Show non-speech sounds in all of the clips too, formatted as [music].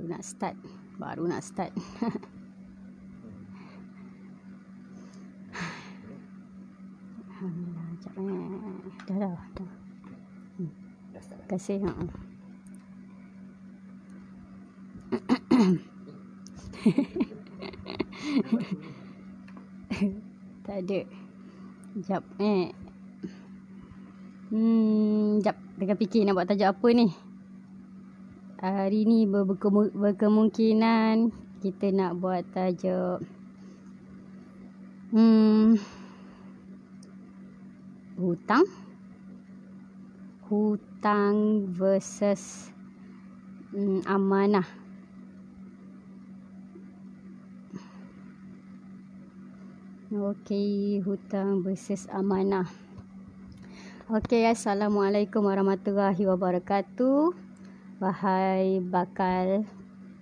baru nak start baru nak start Alhamdulillah sekejap eh. dah dah dah hmm. terima kasih ha. [coughs] tak ada sekejap eh. hmm, sekejap tengah fikir nak buat tajuk apa ni hari ni berkemungkinan kita nak buat tajuk hmm hutang hutang versus hmm, amanah Okey, hutang versus amanah. Okey, Assalamualaikum warahmatullahi wabarakatuh. Wahai bakal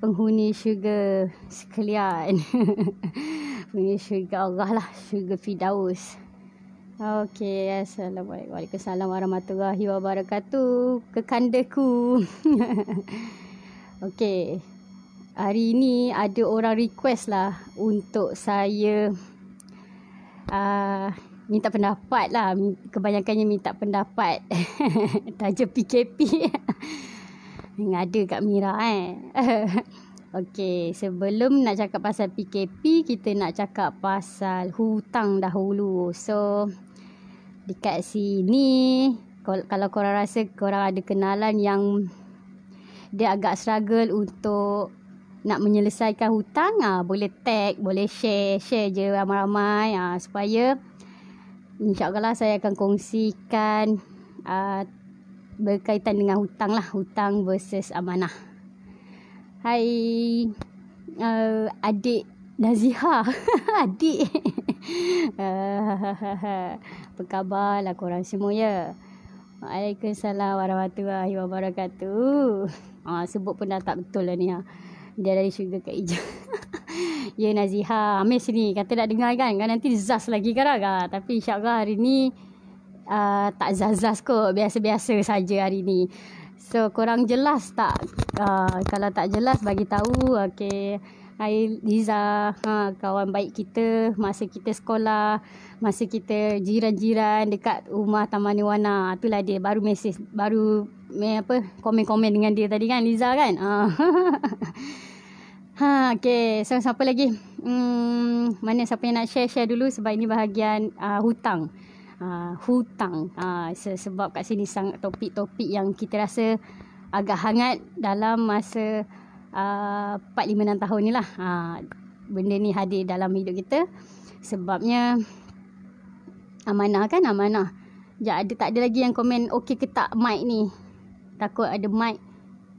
penghuni syurga sekalian. [laughs] penghuni syurga Allah lah. Syurga Fidaus. Okay. Assalamualaikum. Waalaikumsalam warahmatullahi wabarakatuh. Kekandaku. [laughs] okay. Hari ni ada orang request lah untuk saya uh, minta pendapat lah. Kebanyakannya minta pendapat. [laughs] Taja PKP. Yang ada kat Mira eh. [laughs] Okey, sebelum nak cakap pasal PKP, kita nak cakap pasal hutang dahulu. So, dekat sini, kalau korang rasa korang ada kenalan yang dia agak struggle untuk nak menyelesaikan hutang, ah boleh tag, boleh share, share je ramai-ramai ah supaya insyaallah saya akan kongsikan ah berkaitan dengan hutang lah hutang versus amanah hai uh, adik Naziha [laughs] adik [laughs] uh, apa khabar lah korang semua ya Waalaikumsalam warahmatullahi wabarakatuh uh, sebut pun dah tak betul lah ni ha. dia dari syurga ke hijau [laughs] ya Nazihah, ambil sini kata nak dengar kan kan nanti zaz lagi kan ha. tapi insyaAllah hari ni uh, tak zazas kot biasa-biasa saja hari ni. So kurang jelas tak uh, kalau tak jelas bagi tahu okey. Hai Liza, ha, kawan baik kita masa kita sekolah, masa kita jiran-jiran dekat rumah Taman Niwana. Itulah dia baru mesej, baru me apa komen-komen dengan dia tadi kan Liza kan. Uh. ha, [laughs] ha okay. So, siapa lagi? Hmm, mana siapa yang nak share-share dulu sebab ini bahagian uh, hutang uh, hutang uh, sebab kat sini sangat topik-topik yang kita rasa agak hangat dalam masa uh, 4 5 6 tahun nilah uh, ah, benda ni hadir dalam hidup kita sebabnya amanah kan amanah Ya ada tak ada lagi yang komen okey ke tak mic ni. Takut ada mic.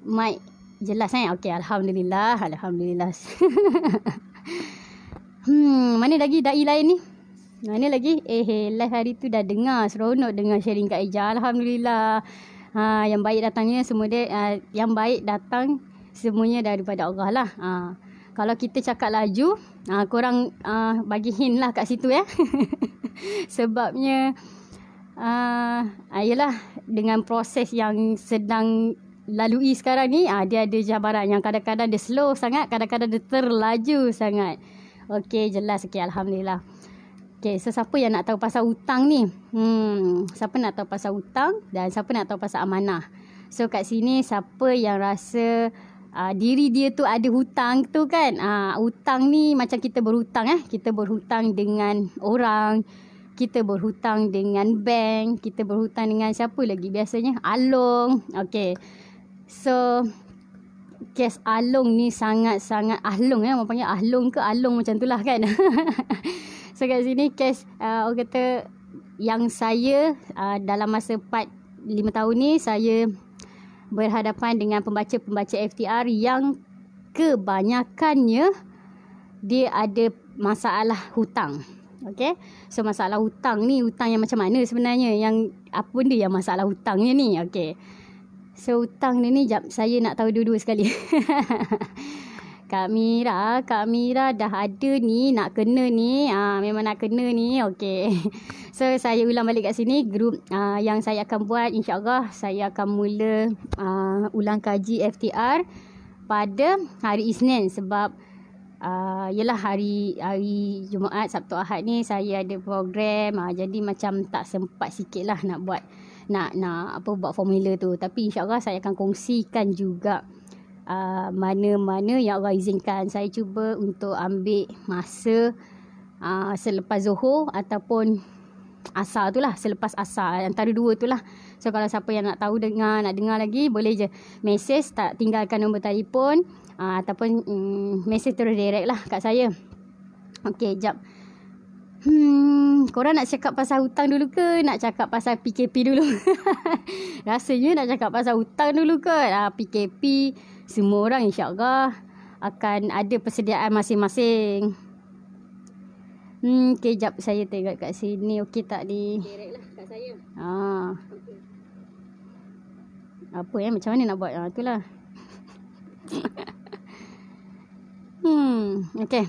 Mic jelas kan? Okey alhamdulillah, alhamdulillah. [laughs] hmm, mana lagi dai lain ni? Nah Mana lagi? Eh, hey, eh, live hari tu dah dengar. Seronok dengar sharing Kak Eja. Alhamdulillah. Ha, yang baik datangnya semua dia. Ha, yang baik datang semuanya daripada Allah lah. Ha, kalau kita cakap laju, ha, korang ha, bagi hint lah kat situ ya. [laughs] Sebabnya, ha, ha, yelah dengan proses yang sedang lalui sekarang ni, ha, dia ada jabaran yang kadang-kadang dia slow sangat, kadang-kadang dia terlaju sangat. Okey, jelas. Okey, Alhamdulillah. Okay, so siapa yang nak tahu pasal hutang ni? Hmm, siapa nak tahu pasal hutang dan siapa nak tahu pasal amanah? So kat sini siapa yang rasa uh, diri dia tu ada hutang tu kan? Uh, hutang ni macam kita berhutang eh. Kita berhutang dengan orang. Kita berhutang dengan bank. Kita berhutang dengan siapa lagi biasanya? Along. Okay. So kes Along ni sangat-sangat Along ya, eh? Orang panggil Along ke Along macam tu lah kan? [laughs] So kat sini cash uh, orang kata yang saya uh, dalam masa empat lima tahun ni saya berhadapan dengan pembaca-pembaca FTR yang kebanyakannya dia ada masalah hutang. Okay. So masalah hutang ni hutang yang macam mana sebenarnya? Yang apa benda yang masalah hutangnya ni? Okay. So hutang ni ni jap, saya nak tahu dua-dua sekali. [laughs] Kak Mira, Kak Mira dah ada ni, nak kena ni. Ah ha, memang nak kena ni. Okey. [laughs] So saya ulang balik kat sini group. uh, ah, yang saya akan buat insya-Allah saya akan mula uh, ulang kaji FTR pada hari Isnin sebab uh, yelah hari hari Jumaat Sabtu Ahad ni saya ada program uh, jadi macam tak sempat sikit lah nak buat nak nak apa buat formula tu tapi insyaAllah saya akan kongsikan juga Ah, mana-mana uh, yang Allah izinkan saya cuba untuk ambil masa uh, selepas Zuhur ataupun asar tu lah selepas asar antara dua tu lah so kalau siapa yang nak tahu dengar nak dengar lagi boleh je mesej tak tinggalkan nombor telefon uh, ataupun um, mesej terus direct lah kat saya Okay, jap Hmm, korang nak cakap pasal hutang dulu ke? Nak cakap pasal PKP dulu? [laughs] Rasanya nak cakap pasal hutang dulu ke? Ah, PKP, semua orang insya Allah akan ada persediaan masing-masing. Hmm, kejap saya tengok kat sini. Okey tak ni? Direct lah kat saya. Ha. Ah. Okay. Apa eh? Macam mana nak buat? Ha, ah, itulah. [laughs] hmm, okey.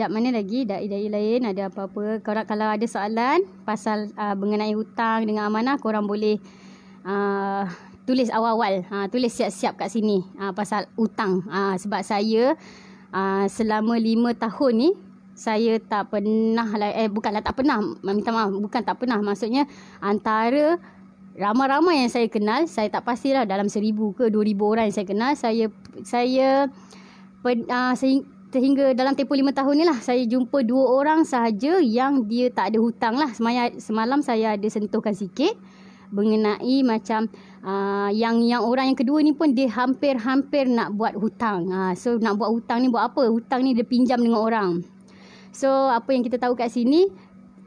Jap mana lagi dai-dai lain ada apa-apa. Korang kalau ada soalan pasal uh, mengenai hutang dengan amanah, korang boleh uh, tulis awal-awal ha tulis siap-siap kat sini ha, pasal hutang ha, sebab saya ha, selama lima tahun ni saya tak pernah lah eh bukanlah tak pernah minta maaf bukan tak pernah maksudnya antara ramai-ramai yang saya kenal saya tak pastilah dalam seribu ke dua ribu orang yang saya kenal saya saya ha, sehingga dalam tempoh lima tahun ni lah saya jumpa dua orang sahaja yang dia tak ada hutang lah semalam, semalam saya ada sentuhkan sikit mengenai macam uh, yang yang orang yang kedua ni pun dia hampir-hampir nak buat hutang. Uh, so nak buat hutang ni buat apa? Hutang ni dia pinjam dengan orang. So apa yang kita tahu kat sini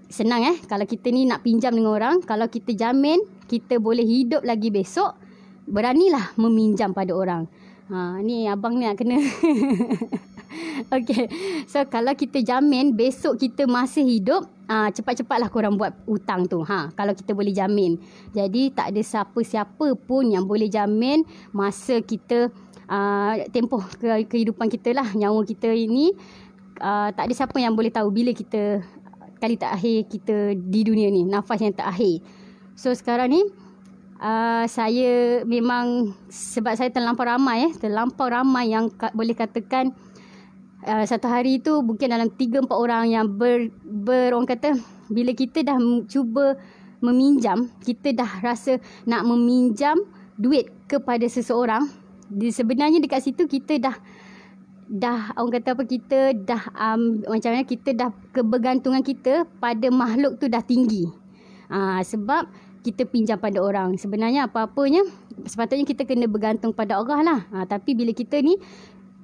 senang eh kalau kita ni nak pinjam dengan orang, kalau kita jamin kita boleh hidup lagi besok, beranilah meminjam pada orang. Ha uh, ni abang ni nak kena [laughs] Okay, so kalau kita jamin besok kita masih hidup, uh, cepat-cepatlah korang buat hutang tu ha kalau kita boleh jamin jadi tak ada siapa-siapa pun yang boleh jamin masa kita uh, tempoh kehidupan kita lah nyawa kita ini uh, tak ada siapa yang boleh tahu bila kita kali terakhir kita di dunia ni nafas yang terakhir so sekarang ni Uh, saya memang sebab saya terlampau ramai eh terlampau ramai yang ka- boleh katakan uh, satu hari tu mungkin dalam tiga empat orang yang ber, ber orang kata bila kita dah cuba meminjam kita dah rasa nak meminjam duit kepada seseorang di sebenarnya dekat situ kita dah dah orang kata apa kita dah um, macam mana kita dah kebergantungan kita pada makhluk tu dah tinggi uh, sebab kita pinjam pada orang sebenarnya apa-apanya sepatutnya kita kena bergantung pada Allah lah uh, tapi bila kita ni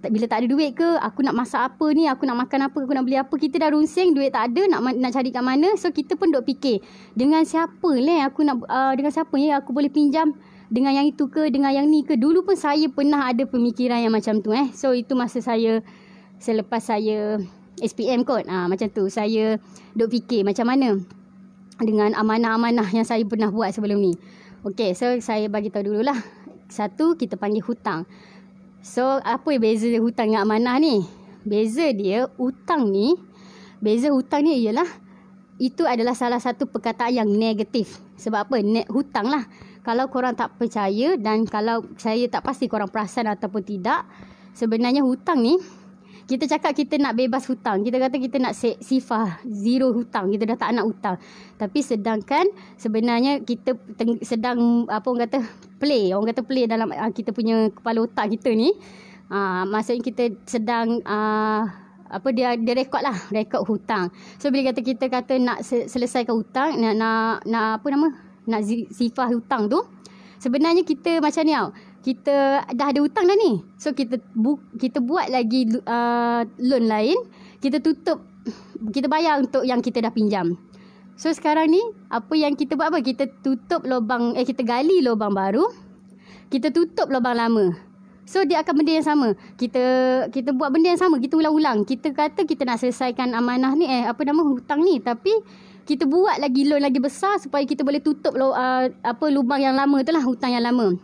tak bila tak ada duit ke aku nak masak apa ni aku nak makan apa aku nak beli apa kita dah runsing duit tak ada nak nak cari kat mana so kita pun dok fikir dengan siapa leh aku nak uh, dengan siapa ya aku boleh pinjam dengan yang itu ke dengan yang ni ke dulu pun saya pernah ada pemikiran yang macam tu eh so itu masa saya selepas saya SPM kot ha, macam tu saya dok fikir macam mana dengan amanah-amanah yang saya pernah buat sebelum ni okey so saya bagi tahu dululah satu kita panggil hutang So apa beza hutang dengan amanah ni? Beza dia hutang ni beza hutang ni ialah itu adalah salah satu perkataan yang negatif. Sebab apa? Net hutang lah. Kalau korang tak percaya dan kalau saya tak pasti korang perasan ataupun tidak. Sebenarnya hutang ni kita cakap kita nak bebas hutang. Kita kata kita nak sifah zero hutang. Kita dah tak nak hutang. Tapi sedangkan sebenarnya kita sedang apa orang kata play. Orang kata play dalam uh, kita punya kepala otak kita ni. Uh, maksudnya kita sedang uh, apa dia dia rekod lah rekod hutang. So bila kata kita kata nak selesaikan hutang nak nak, nak apa nama nak sifah hutang tu sebenarnya kita macam ni tau kita dah ada hutang dah ni. So kita bu- kita buat lagi uh, loan lain, kita tutup kita bayar untuk yang kita dah pinjam. So sekarang ni apa yang kita buat apa? Kita tutup lubang eh kita gali lubang baru. Kita tutup lubang lama. So dia akan benda yang sama. Kita kita buat benda yang sama, kita ulang-ulang. Kita kata kita nak selesaikan amanah ni eh apa nama hutang ni tapi kita buat lagi loan lagi besar supaya kita boleh tutup lo, uh, apa lubang yang lama tu lah hutang yang lama.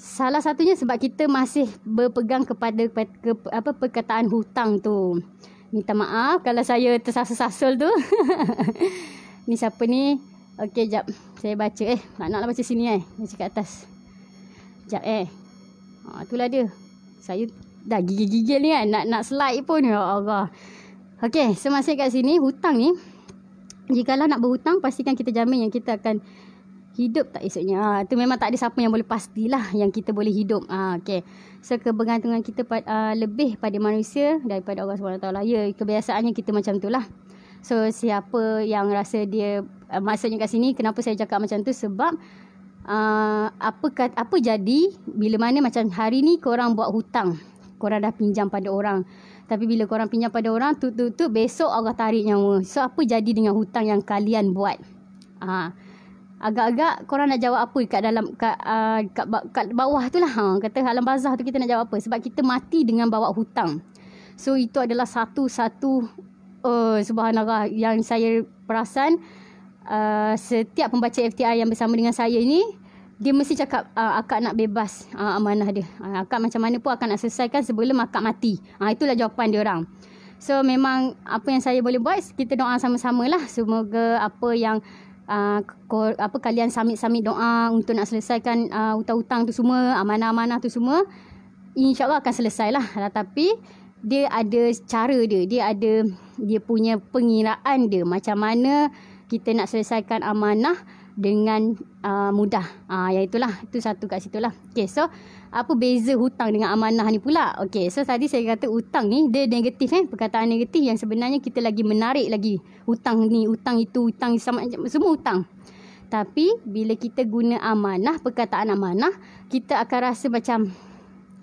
Salah satunya sebab kita masih berpegang kepada ke, ke, apa perkataan hutang tu. Minta maaf kalau saya tersasul-sasul tu. [laughs] ni siapa ni? Okey, jap. Saya baca. Eh, nak nak lah baca sini eh. Baca kat atas. Jap eh. Ha, itulah dia. Saya dah gigil-gigil ni kan. Nak, nak slide pun. Ya Allah. Okey, so kat sini. Hutang ni. Jikalau nak berhutang, pastikan kita jamin yang kita akan Hidup tak esoknya. Ah ha, tu memang tak ada siapa yang boleh pastilah yang kita boleh hidup. ha, okey. So kebergantungan kita uh, lebih pada manusia daripada Allah SWT. Ya, kebiasaannya kita macam tu lah So siapa yang rasa dia uh, maksudnya kat sini kenapa saya cakap macam tu sebab uh, apa kat, apa jadi bila mana macam hari ni korang buat hutang. Korang dah pinjam pada orang. Tapi bila korang pinjam pada orang tu tu tu besok Allah tarik nyawa. So apa jadi dengan hutang yang kalian buat? Ah ha agak-agak korang nak jawab apa kat dalam kat, uh, kat, kat bawah tu lah. Ha, kata alam bazah tu kita nak jawab apa. Sebab kita mati dengan bawa hutang. So itu adalah satu-satu uh, subhanallah yang saya perasan uh, setiap pembaca FTI yang bersama dengan saya ni dia mesti cakap uh, akak nak bebas uh, amanah dia. Uh, akak macam mana pun akan nak selesaikan sebelum akak mati. Uh, itulah jawapan dia orang. So memang apa yang saya boleh buat kita doa sama-sama lah. Semoga apa yang uh, apa kalian samit-samit doa untuk nak selesaikan uh, hutang-hutang tu semua, amanah-amanah tu semua, insyaallah allah akan selesailah. Ah, tapi dia ada cara dia, dia ada dia punya pengiraan dia macam mana kita nak selesaikan amanah dengan uh, mudah. Ah uh, ya iaitulah itu satu kat situlah. Okey so apa beza hutang dengan amanah ni pula? Okey so tadi saya kata hutang ni dia negatif eh perkataan negatif yang sebenarnya kita lagi menarik lagi hutang ni, hutang itu, hutang sama semua hutang. Tapi bila kita guna amanah, perkataan amanah, kita akan rasa macam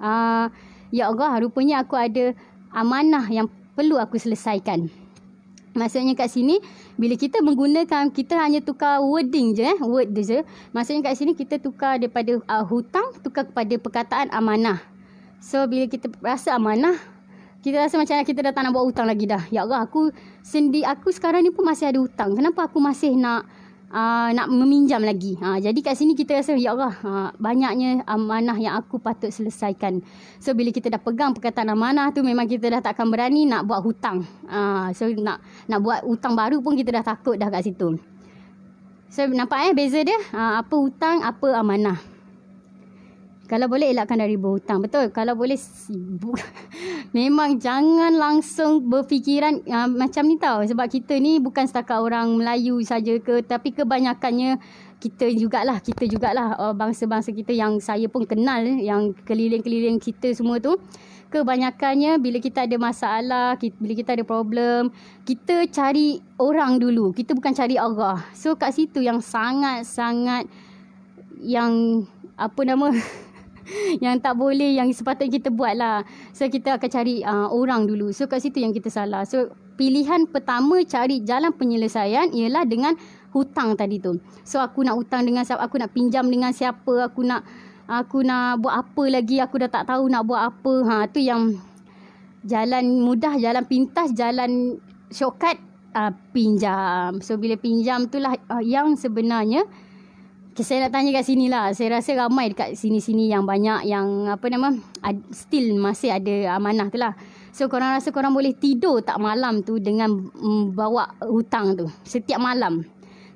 ah uh, ya Allah rupanya aku ada amanah yang perlu aku selesaikan. Maksudnya kat sini bila kita menggunakan kita hanya tukar wording je eh word je maksudnya kat sini kita tukar daripada uh, hutang tukar kepada perkataan amanah so bila kita rasa amanah kita rasa macam kita dah tak nak buat hutang lagi dah ya Allah aku sendi aku sekarang ni pun masih ada hutang kenapa aku masih nak uh, nak meminjam lagi. Ha, jadi kat sini kita rasa ya Allah ha, banyaknya amanah yang aku patut selesaikan. So bila kita dah pegang perkataan amanah tu memang kita dah takkan berani nak buat hutang. Ha, so nak nak buat hutang baru pun kita dah takut dah kat situ. So nampak eh beza dia ha, apa hutang apa amanah. Kalau boleh elakkan dari berhutang. Betul. Kalau boleh bu- [laughs] memang jangan langsung berfikiran uh, macam ni tau. Sebab kita ni bukan setakat orang Melayu saja ke tapi kebanyakannya kita jugalah, kita jugalah uh, bangsa-bangsa kita yang saya pun kenal yang keliling-keliling kita semua tu kebanyakannya bila kita ada masalah, kita, bila kita ada problem, kita cari orang dulu. Kita bukan cari Allah. So kat situ yang sangat-sangat yang apa nama [laughs] [laughs] yang tak boleh yang sepatutnya kita buat lah. So kita akan cari uh, orang dulu. So kat situ yang kita salah. So pilihan pertama cari jalan penyelesaian ialah dengan hutang tadi tu. So aku nak hutang dengan siapa, aku nak pinjam dengan siapa, aku nak aku nak buat apa lagi, aku dah tak tahu nak buat apa. Ha tu yang jalan mudah, jalan pintas, jalan shortcut uh, pinjam. So bila pinjam itulah uh, yang sebenarnya saya nak tanya kat sini lah. Saya rasa ramai dekat sini-sini yang banyak yang apa nama still masih ada amanah tu lah. So korang rasa korang boleh tidur tak malam tu dengan bawa hutang tu? Setiap malam.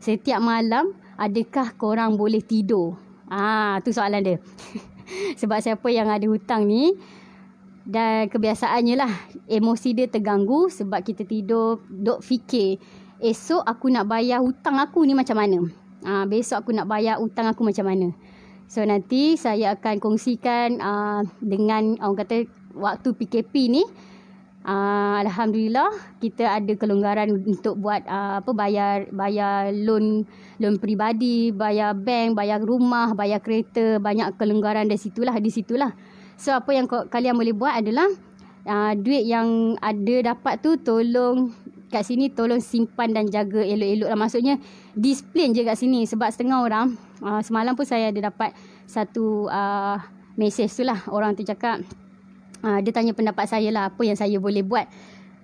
Setiap malam adakah korang boleh tidur? Ah tu soalan dia. [laughs] Sebab siapa yang ada hutang ni dan kebiasaannya lah emosi dia terganggu sebab kita tidur dok fikir esok aku nak bayar hutang aku ni macam mana Ha, besok aku nak bayar hutang aku macam mana. So nanti saya akan kongsikan uh, dengan orang kata waktu PKP ni. Uh, Alhamdulillah kita ada kelonggaran untuk buat uh, apa bayar bayar loan loan peribadi, bayar bank, bayar rumah, bayar kereta, banyak kelonggaran dari situlah di situlah. So apa yang kalian boleh buat adalah uh, duit yang ada dapat tu tolong kat sini tolong simpan dan jaga elok-elok lah maksudnya Disiplin je kat sini Sebab setengah orang uh, Semalam pun saya ada dapat Satu uh, Mesej tu lah Orang tu cakap uh, Dia tanya pendapat saya lah Apa yang saya boleh buat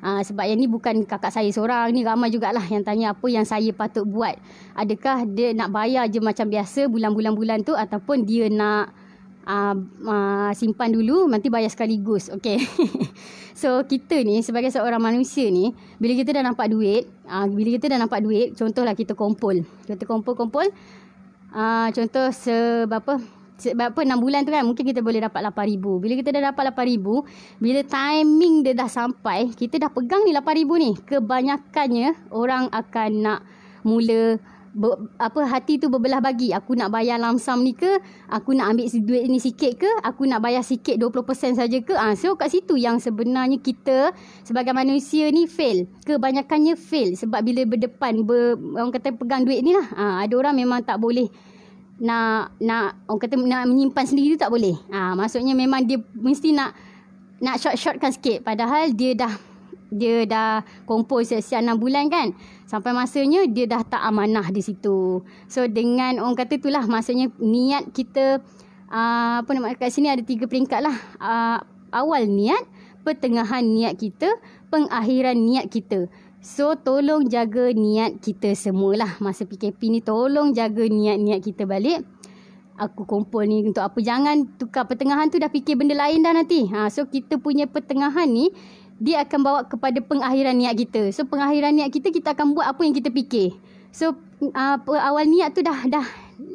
uh, Sebab yang ni bukan kakak saya seorang Ni ramai jugalah Yang tanya apa yang saya patut buat Adakah dia nak bayar je macam biasa Bulan-bulan-bulan tu Ataupun dia nak uh, uh, simpan dulu nanti bayar sekaligus okey [laughs] so kita ni sebagai seorang manusia ni bila kita dah nampak duit uh, bila kita dah nampak duit contohlah kita kumpul kita kumpul-kumpul uh, contoh seberapa sebab apa 6 bulan tu kan mungkin kita boleh dapat 8000. Bila kita dah dapat 8000, bila timing dia dah sampai, kita dah pegang ni 8000 ni. Kebanyakannya orang akan nak mula ber, apa hati tu berbelah bagi aku nak bayar lamsam ni ke aku nak ambil duit ni sikit ke aku nak bayar sikit 20% saja ke ah ha, so kat situ yang sebenarnya kita sebagai manusia ni fail kebanyakannya fail sebab bila berdepan ber, orang kata pegang duit ni lah ha, ada orang memang tak boleh nak nak orang kata nak menyimpan sendiri tu tak boleh ah ha, maksudnya memang dia mesti nak nak short-shortkan sikit padahal dia dah dia dah kumpul siap-siap 6 bulan kan sampai masanya dia dah tak amanah di situ so dengan orang kata itulah maksudnya niat kita ah, apa nama kat sini ada tiga peringkat lah ah, awal niat pertengahan niat kita pengakhiran niat kita So tolong jaga niat kita semualah Masa PKP ni tolong jaga niat-niat kita balik Aku kumpul ni untuk apa Jangan tukar pertengahan tu dah fikir benda lain dah nanti ha, So kita punya pertengahan ni dia akan bawa kepada pengakhiran niat kita. So pengakhiran niat kita kita akan buat apa yang kita fikir. So uh, awal niat tu dah dah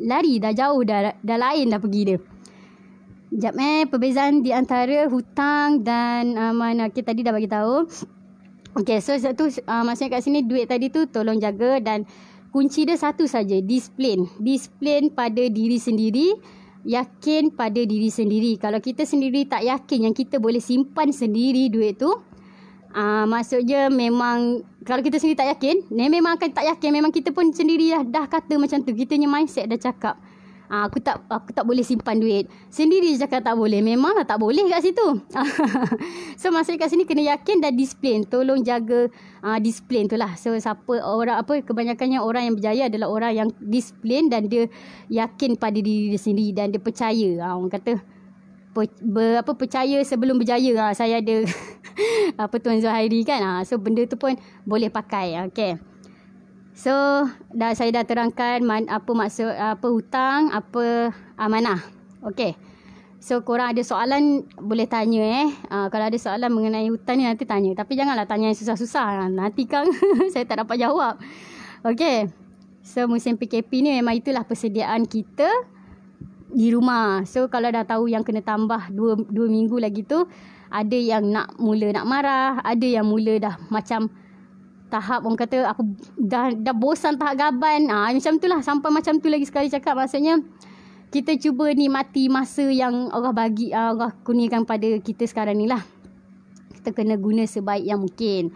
lari dah jauh dah dah lain dah pergi dia. Jap eh perbezaan di antara hutang dan uh, mana kita okay, tadi dah bagi tahu. Okay, so satu uh, maksudnya kat sini duit tadi tu tolong jaga dan kunci dia satu saja disiplin. Disiplin pada diri sendiri, yakin pada diri sendiri. Kalau kita sendiri tak yakin yang kita boleh simpan sendiri duit tu, Ah, maksudnya memang kalau kita sendiri tak yakin, ni memang akan tak yakin. Memang kita pun sendiri dah, dah kata macam tu. Kita punya mindset dah cakap. Ah, aku tak aku tak boleh simpan duit. Sendiri je cakap tak boleh. Memanglah tak boleh kat situ. [laughs] so maksudnya kat sini kena yakin dan disiplin. Tolong jaga ah, disiplin tu lah. So siapa orang apa kebanyakannya orang yang berjaya adalah orang yang disiplin dan dia yakin pada diri dia sendiri dan dia percaya. Ah, orang kata per, ber, apa percaya sebelum berjaya ha, saya ada [laughs] apa tuan Zuhairi kan ha, so benda tu pun boleh pakai okey so dah saya dah terangkan man, apa maksud apa hutang apa amanah okey So korang ada soalan boleh tanya eh. Uh, kalau ada soalan mengenai hutang ni nanti tanya. Tapi janganlah tanya yang susah-susah. Nanti kang [laughs] saya tak dapat jawab. Okay. So musim PKP ni memang itulah persediaan kita di rumah. So kalau dah tahu yang kena tambah dua dua minggu lagi tu, ada yang nak mula nak marah, ada yang mula dah macam tahap orang kata aku dah dah bosan tahap gaban. Ah ha, macam itulah sampai macam tu lagi sekali cakap maksudnya kita cuba ni mati masa yang Allah bagi ah, Allah kurniakan pada kita sekarang ni lah. Kita kena guna sebaik yang mungkin.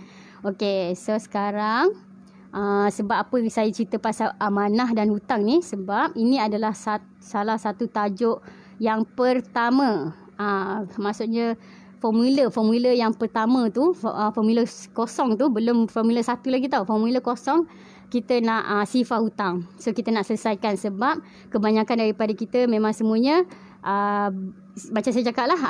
Okay, so sekarang Ah, sebab apa saya cerita pasal amanah dan hutang ni sebab ini adalah sat, salah satu tajuk yang pertama uh, maksudnya formula formula yang pertama tu uh, formula kosong tu belum formula satu lagi tau formula kosong kita nak uh, sifar hutang so kita nak selesaikan sebab kebanyakan daripada kita memang semuanya uh, macam saya cakap lah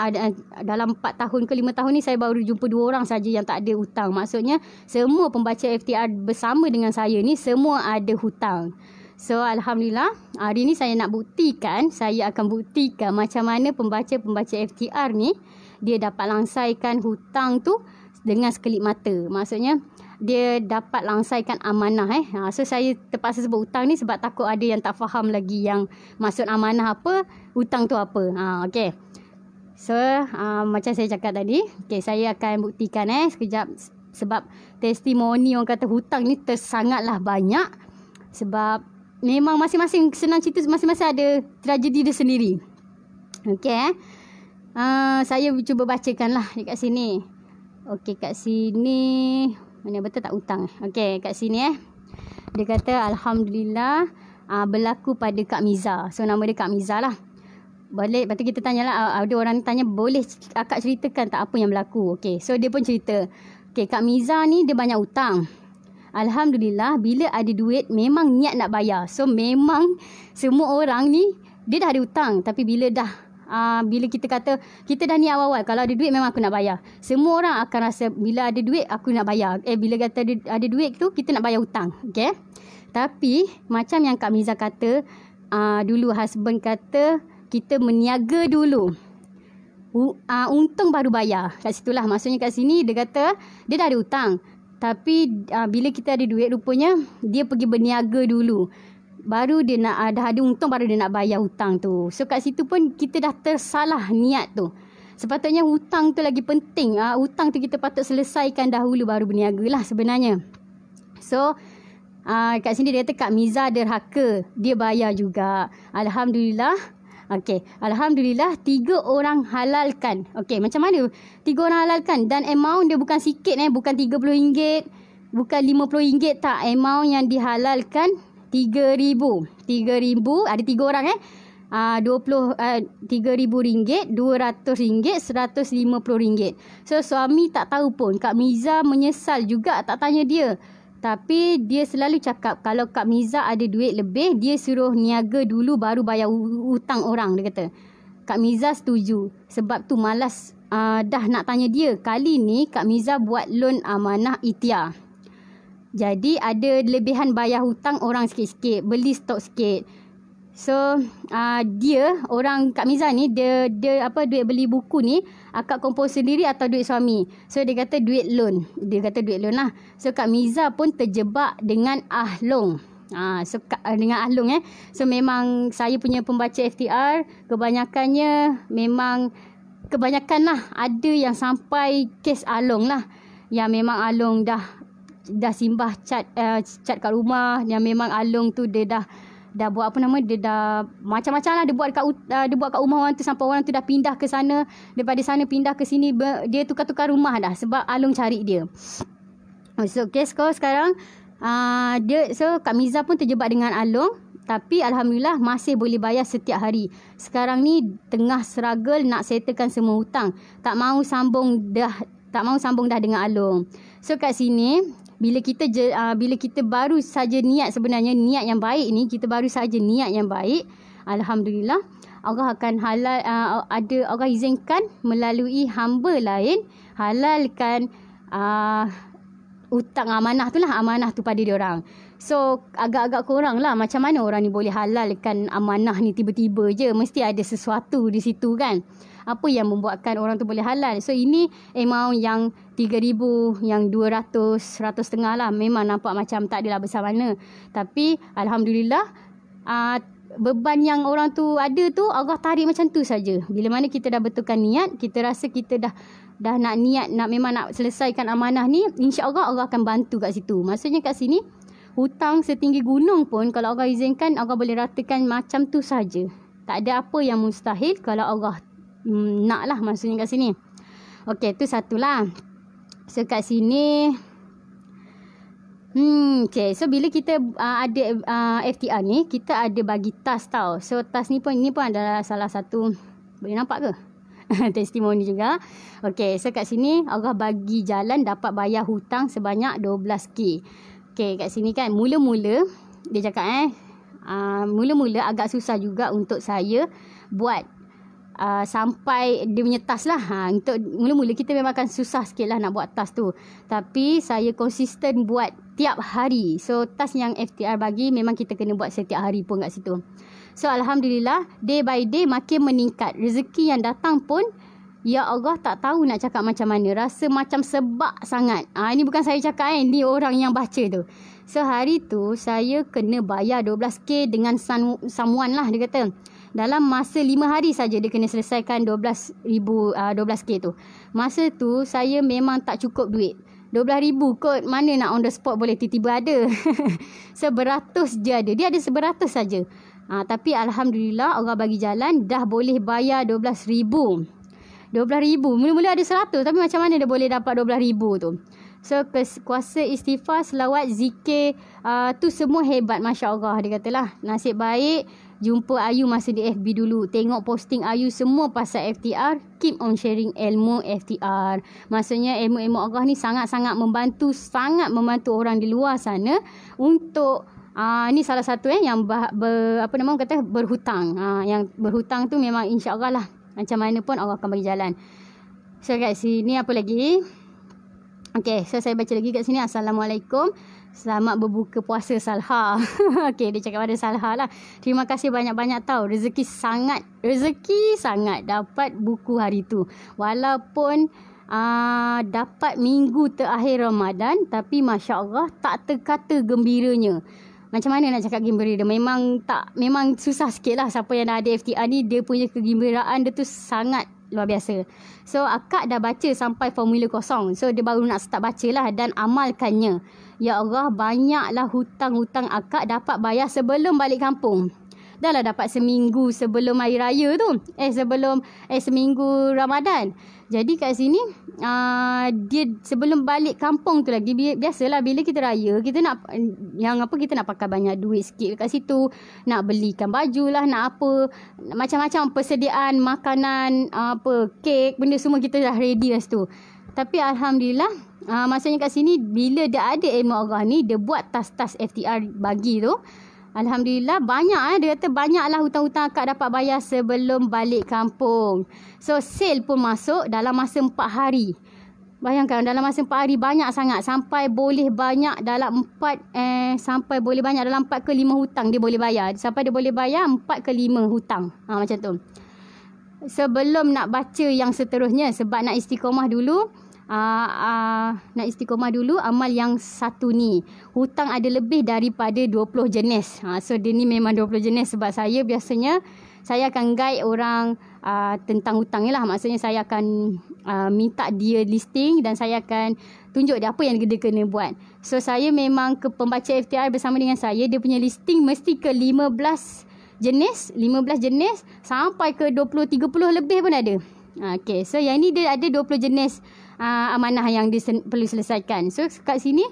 dalam 4 tahun ke 5 tahun ni saya baru jumpa dua orang saja yang tak ada hutang. Maksudnya semua pembaca FTR bersama dengan saya ni semua ada hutang. So Alhamdulillah hari ni saya nak buktikan, saya akan buktikan macam mana pembaca-pembaca FTR ni dia dapat langsaikan hutang tu dengan sekelip mata. Maksudnya dia dapat langsaikan amanah eh. Ha, so saya terpaksa sebut hutang ni sebab takut ada yang tak faham lagi yang maksud amanah apa, hutang tu apa. Ha, okey. So ha, macam saya cakap tadi, Okey, saya akan buktikan eh sekejap sebab testimoni orang kata hutang ni tersangatlah banyak sebab memang masing-masing senang cerita masing-masing ada tragedi dia sendiri. Okey. eh. Uh, saya cuba bacakan lah dekat sini. Okey kat sini mana betul tak hutang? Okey, kat sini eh. Dia kata alhamdulillah uh, berlaku pada Kak Miza. So nama dia Kak Miza lah. Boleh, lepas tu kita tanyalah uh, ada orang tanya boleh akak ceritakan tak apa yang berlaku. Okey, so dia pun cerita. Okey, Kak Miza ni dia banyak hutang. Alhamdulillah bila ada duit memang niat nak bayar. So memang semua orang ni dia dah ada hutang tapi bila dah uh, bila kita kata kita dah niat awal-awal kalau ada duit memang aku nak bayar. Semua orang akan rasa bila ada duit aku nak bayar. Eh bila kata ada, ada duit tu kita nak bayar hutang. Okay. Tapi macam yang Kak Miza kata uh, dulu husband kata kita meniaga dulu. Uh, untung baru bayar. Kat situlah maksudnya kat sini dia kata dia dah ada hutang. Tapi uh, bila kita ada duit rupanya dia pergi berniaga dulu baru dia nak uh, dah ada untung baru dia nak bayar hutang tu. So kat situ pun kita dah tersalah niat tu. Sepatutnya hutang tu lagi penting. Uh, hutang tu kita patut selesaikan dahulu baru berniaga lah sebenarnya. So uh, kat sini dia kata Kak Miza derhaka. Dia bayar juga. Alhamdulillah. Okay. Alhamdulillah tiga orang halalkan. Okay macam mana? Tiga orang halalkan dan amount dia bukan sikit eh. Bukan RM30. Bukan RM50 tak. Amount yang dihalalkan RM3,000. RM3,000. Ada tiga orang eh. RM3,000, ah, uh, eh, ringgit, 200 RM150. So suami tak tahu pun. Kak Miza menyesal juga tak tanya dia. Tapi dia selalu cakap kalau Kak Miza ada duit lebih, dia suruh niaga dulu baru bayar hutang orang, dia kata. Kak Miza setuju. Sebab tu malas uh, dah nak tanya dia. Kali ni Kak Miza buat loan amanah ITIA. Jadi ada lebihan bayar hutang orang sikit-sikit, beli stok sikit. So uh, dia orang Kak Miza ni dia dia apa duit beli buku ni akak kumpul sendiri atau duit suami. So dia kata duit loan. Dia kata duit loan lah. So Kak Miza pun terjebak dengan Ahlong. Ah so Kak, ah, dengan Ahlong eh. So memang saya punya pembaca FTR kebanyakannya memang kebanyakan lah ada yang sampai kes Ahlong lah. Yang memang Ahlong dah dah simbah cat uh, cat kat rumah yang memang Alung tu dia dah dah buat apa nama dia dah macam-macam lah dia buat kat uh, dia buat kat rumah orang tu sampai orang tu dah pindah ke sana daripada sana pindah ke sini dia tukar-tukar rumah dah sebab Alung cari dia. So case kau sekarang uh, dia so Kak Miza pun terjebak dengan Alung tapi Alhamdulillah masih boleh bayar setiap hari. Sekarang ni tengah struggle nak settlekan semua hutang. Tak mau sambung dah tak mau sambung dah dengan Alung So kat sini bila kita je, uh, bila kita baru saja niat sebenarnya niat yang baik ni kita baru saja niat yang baik alhamdulillah Allah akan halal uh, ada Allah izinkan melalui hamba lain halalkan uh, utang amanah tu lah amanah tu pada orang, So agak-agak kurang lah macam mana orang ni boleh halalkan amanah ni tiba-tiba je Mesti ada sesuatu di situ kan apa yang membuatkan orang tu boleh halal. So ini amount yang 3000 yang 200 100 setengah lah memang nampak macam tak adalah besar mana. Tapi alhamdulillah uh, beban yang orang tu ada tu Allah tarik macam tu saja. Bila mana kita dah betulkan niat, kita rasa kita dah dah nak niat nak memang nak selesaikan amanah ni, insya-Allah Allah akan bantu kat situ. Maksudnya kat sini hutang setinggi gunung pun kalau Allah izinkan Allah boleh ratakan macam tu saja. Tak ada apa yang mustahil kalau Allah Hmm, nak lah maksudnya kat sini. Okey, tu satulah. So kat sini Hmm, okay. So bila kita uh, ada uh, ah, FTR ni, kita ada bagi tas tau. So tas ni pun ni pun adalah salah satu boleh nampak ke? [laughs] Testimoni juga. Okay. So kat sini Allah bagi jalan dapat bayar hutang sebanyak 12k. Okay. Kat sini kan mula-mula dia cakap eh. Ah, mula-mula uh, agak susah juga untuk saya buat uh, sampai dia punya tas lah. Ha, untuk mula-mula kita memang akan susah sikit lah nak buat tas tu. Tapi saya konsisten buat tiap hari. So tas yang FTR bagi memang kita kena buat setiap hari pun kat situ. So Alhamdulillah day by day makin meningkat. Rezeki yang datang pun Ya Allah tak tahu nak cakap macam mana. Rasa macam sebak sangat. ha, ini bukan saya cakap eh, ni orang yang baca tu. Sehari so, tu saya kena bayar 12k dengan san- someone lah dia kata dalam masa 5 hari saja dia kena selesaikan 12000 uh, 12k tu. Masa tu saya memang tak cukup duit. 12000 kot mana nak on the spot boleh tiba-tiba ada. [laughs] seberatus je ada. Dia ada seberatus saja. Ha, tapi alhamdulillah orang bagi jalan dah boleh bayar 12000. 12000. Mula-mula ada 100 tapi macam mana dia boleh dapat 12000 tu? So kuasa istighfar, selawat, zikir uh, tu semua hebat masya-Allah dia katalah. Nasib baik Jumpa Ayu masa di FB dulu. Tengok posting Ayu semua pasal FTR. Keep on sharing ilmu FTR. Maksudnya ilmu-ilmu Allah ni sangat-sangat membantu. Sangat membantu orang di luar sana. Untuk Ah uh, ni salah satu eh yang bah, ber, apa nama kata berhutang. Ha uh, yang berhutang tu memang insya-Allah lah macam mana pun Allah akan bagi jalan. So guys, sini apa lagi? Okay, so saya baca lagi kat sini. Assalamualaikum. Selamat berbuka puasa Salha. [laughs] Okey, dia cakap pada Salha lah. Terima kasih banyak-banyak tau. Rezeki sangat, rezeki sangat dapat buku hari tu. Walaupun aa, ah, dapat minggu terakhir Ramadan, tapi Masya Allah tak terkata gembiranya. Macam mana nak cakap gembira dia? Memang tak, memang susah sikit lah. Siapa yang ada FTR ni, dia punya kegembiraan dia tu sangat luar biasa. So akak dah baca sampai formula kosong. So dia baru nak start baca lah dan amalkannya. Ya Allah banyaklah hutang-hutang akak dapat bayar sebelum balik kampung. Dah lah dapat seminggu sebelum hari raya tu. Eh sebelum eh seminggu Ramadan. Jadi kat sini uh, dia sebelum balik kampung tu lagi bi- biasalah bila kita raya kita nak yang apa kita nak pakai banyak duit sikit kat situ nak belikan baju lah nak apa macam-macam persediaan makanan uh, apa kek benda semua kita dah ready lah tu. Tapi Alhamdulillah uh, maksudnya kat sini bila dia ada ilmu Allah ni dia buat tas-tas FTR bagi tu Alhamdulillah banyak eh. Dia kata banyaklah hutang-hutang akak dapat bayar sebelum balik kampung. So sale pun masuk dalam masa empat hari. Bayangkan dalam masa empat hari banyak sangat. Sampai boleh banyak dalam empat eh sampai boleh banyak dalam empat ke lima hutang dia boleh bayar. Sampai dia boleh bayar empat ke lima hutang. Ha, macam tu. Sebelum nak baca yang seterusnya sebab nak istiqomah dulu uh, uh, nak istiqomah dulu amal yang satu ni hutang ada lebih daripada 20 jenis ha so dia ni memang 20 jenis sebab saya biasanya saya akan guide orang uh, tentang hutang ni lah. Maksudnya saya akan uh, minta dia listing dan saya akan tunjuk dia apa yang dia kena buat. So saya memang ke pembaca FTR bersama dengan saya. Dia punya listing mesti ke 15 jenis. 15 jenis sampai ke 20, 30 lebih pun ada. Okay. So yang ni dia ada 20 jenis uh, amanah yang dia perlu selesaikan. So kat sini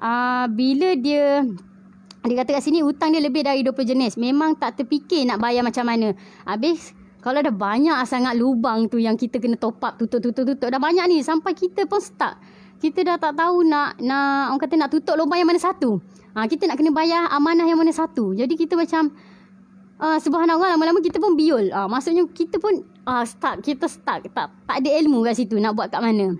uh, bila dia dia kata kat sini hutang dia lebih dari 20 jenis. Memang tak terfikir nak bayar macam mana. Habis kalau dah banyak sangat lubang tu yang kita kena top up tutup tutup tutup dah banyak ni sampai kita pun stuck. Kita dah tak tahu nak nak orang kata nak tutup lubang yang mana satu. Ha, kita nak kena bayar amanah yang mana satu. Jadi kita macam uh, subhanallah lama-lama kita pun biol. Uh, ah, maksudnya kita pun uh, stuck, kita stuck. Tak, tak ada ilmu kat situ nak buat kat mana.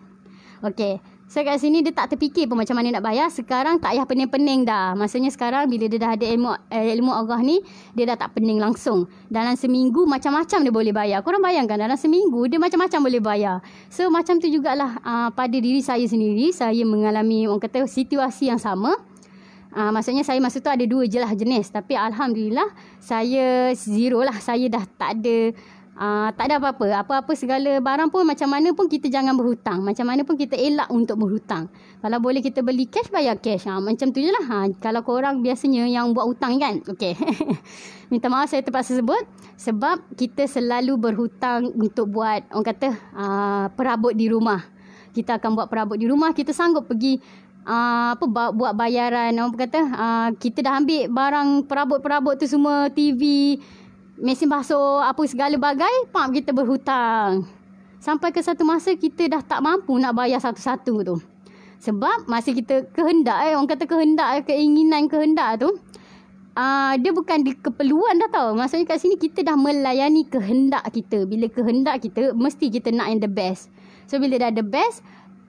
Okay. So kat sini dia tak terfikir pun macam mana nak bayar. Sekarang tak payah pening-pening dah. Maksudnya sekarang bila dia dah ada ilmu, eh, ilmu Allah ni, dia dah tak pening langsung. Dalam seminggu macam-macam dia boleh bayar. Korang bayangkan dalam seminggu dia macam-macam boleh bayar. So macam tu jugalah uh, pada diri saya sendiri. Saya mengalami orang kata situasi yang sama. Ah maksudnya saya masa tu ada dua je lah jenis tapi alhamdulillah saya zero lah saya dah tak ada Uh, tak ada apa-apa. Apa-apa segala barang pun macam mana pun kita jangan berhutang. Macam mana pun kita elak untuk berhutang. Kalau boleh kita beli cash, bayar cash. Ha, macam tu je lah. Ha, kalau korang biasanya yang buat hutang kan? Okay. [laughs] Minta maaf saya terpaksa sebut. Sebab kita selalu berhutang untuk buat, orang kata, uh, perabot di rumah. Kita akan buat perabot di rumah. Kita sanggup pergi Ah, apa bu- buat bayaran orang kata uh, kita dah ambil barang perabot-perabot tu semua TV mesin basuh apa segala bagai pam kita berhutang sampai ke satu masa kita dah tak mampu nak bayar satu-satu tu sebab masa kita kehendak eh orang kata kehendak eh, keinginan kehendak tu Uh, dia bukan di keperluan dah tau Maksudnya kat sini kita dah melayani kehendak kita Bila kehendak kita Mesti kita nak yang the best So bila dah the best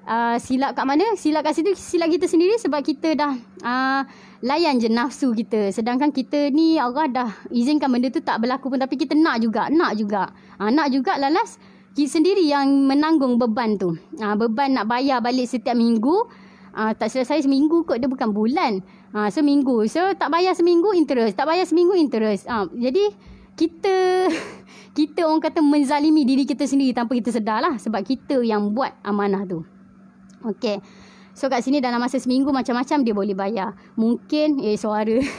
uh, silap kat mana? Silap kat situ silap kita sendiri sebab kita dah uh, layan je nafsu kita. Sedangkan kita ni Allah dah izinkan benda tu tak berlaku pun tapi kita nak juga, nak juga. Uh, nak juga lalas kita sendiri yang menanggung beban tu. Uh, beban nak bayar balik setiap minggu. Uh, tak selesai seminggu kot dia bukan bulan. Uh, seminggu. So tak bayar seminggu interest. Tak bayar seminggu interest. Uh, jadi kita [laughs] kita orang kata menzalimi diri kita sendiri tanpa kita sedarlah sebab kita yang buat amanah tu. Okey. So kat sini dalam masa seminggu macam-macam dia boleh bayar. Mungkin eh suara. [laughs]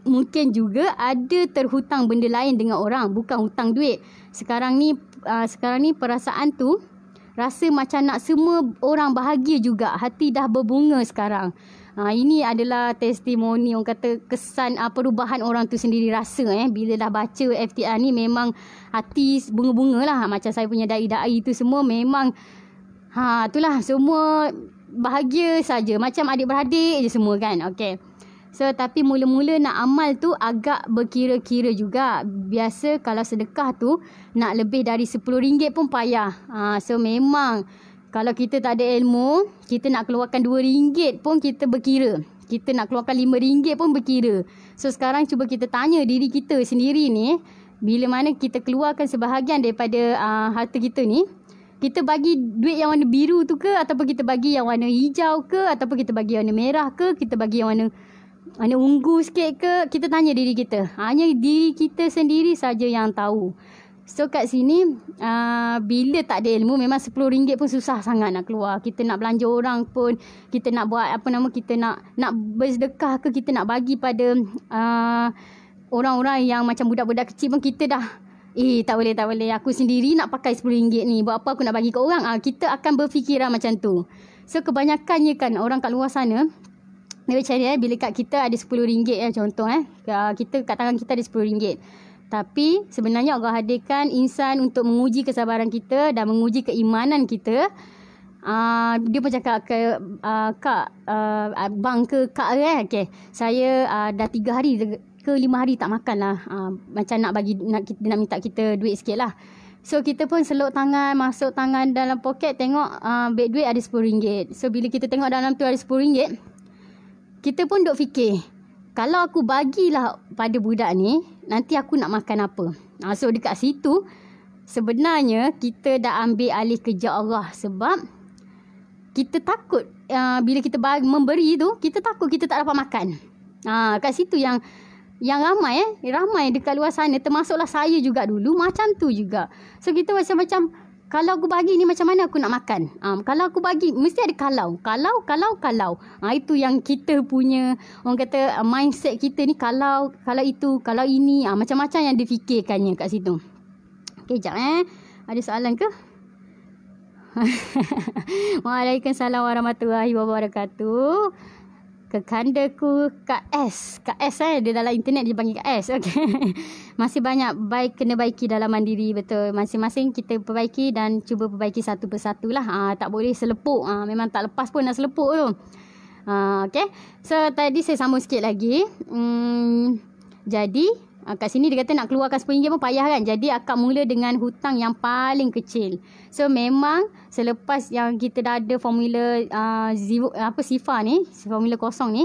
Mungkin juga ada terhutang benda lain dengan orang, bukan hutang duit. Sekarang ni uh, sekarang ni perasaan tu rasa macam nak semua orang bahagia juga. Hati dah berbunga sekarang. Ha, ini adalah testimoni orang kata kesan uh, perubahan orang tu sendiri rasa eh. Bila dah baca FTR ni memang hati bunga-bunga lah. Macam saya punya da'i-da'i tu semua memang Ha, itulah semua bahagia saja. Macam adik-beradik je semua kan. Okay. So, tapi mula-mula nak amal tu agak berkira-kira juga. Biasa kalau sedekah tu nak lebih dari RM10 pun payah. Ha, so, memang kalau kita tak ada ilmu, kita nak keluarkan RM2 pun kita berkira. Kita nak keluarkan RM5 pun berkira. So, sekarang cuba kita tanya diri kita sendiri ni. Bila mana kita keluarkan sebahagian daripada uh, harta kita ni kita bagi duit yang warna biru tu ke ataupun kita bagi yang warna hijau ke ataupun kita bagi yang warna merah ke kita bagi yang warna warna ungu sikit ke kita tanya diri kita hanya diri kita sendiri saja yang tahu So kat sini uh, bila tak ada ilmu memang RM10 pun susah sangat nak keluar. Kita nak belanja orang pun, kita nak buat apa nama kita nak nak bersedekah ke kita nak bagi pada uh, orang-orang yang macam budak-budak kecil pun kita dah Eh tak boleh tak boleh aku sendiri nak pakai RM10 ni buat apa aku nak bagi kat orang ah ha, kita akan berfikiran macam tu. So kebanyakannya kan orang kat luar sana dia cari eh bila kat kita ada RM10 ya eh, contoh eh ah, kita kat tangan kita ada RM10. Tapi sebenarnya Allah hadirkan insan untuk menguji kesabaran kita dan menguji keimanan kita. Uh, dia pun cakap ke uh, kak, uh, bang ke kak eh. Okay. Saya uh, dah tiga hari ke lima hari tak makan lah. Uh, macam nak bagi, nak, nak minta kita duit sikit lah. So kita pun selok tangan, masuk tangan dalam poket tengok uh, beg duit ada RM10. So bila kita tengok dalam tu ada RM10, kita pun duk fikir. Kalau aku bagilah pada budak ni, nanti aku nak makan apa. Uh, so dekat situ, sebenarnya kita dah ambil alih kerja Allah sebab kita takut uh, bila kita memberi tu, kita takut kita tak dapat makan. Uh, kat situ yang yang ramai eh ramai dekat luar sana termasuklah saya juga dulu macam tu juga so kita macam-macam kalau aku bagi ni macam mana aku nak makan um, kalau aku bagi mesti ada kalau kalau kalau kalau ha, itu yang kita punya orang kata uh, mindset kita ni kalau kalau itu kalau ini ha, macam-macam yang difikirkannya kat situ okey jap eh ada soalan ke [laughs] Waalaikumsalam warahmatullahi wabarakatuh kekandaku Kak KS KS S eh, dia dalam internet dia panggil Kak [laughs] Okay. Masih banyak baik kena baiki dalam mandiri betul. Masing-masing kita perbaiki dan cuba perbaiki satu persatu lah. Ha, tak boleh selepuk. Ha, memang tak lepas pun nak selepuk tu. Ha, ah, okay. So tadi saya sambung sikit lagi. Hmm, jadi Ha, kat sini dia kata nak keluarkan RM10 pun payah kan. Jadi akak mula dengan hutang yang paling kecil. So memang selepas yang kita dah ada formula uh, zero, apa sifar ni. Formula kosong ni.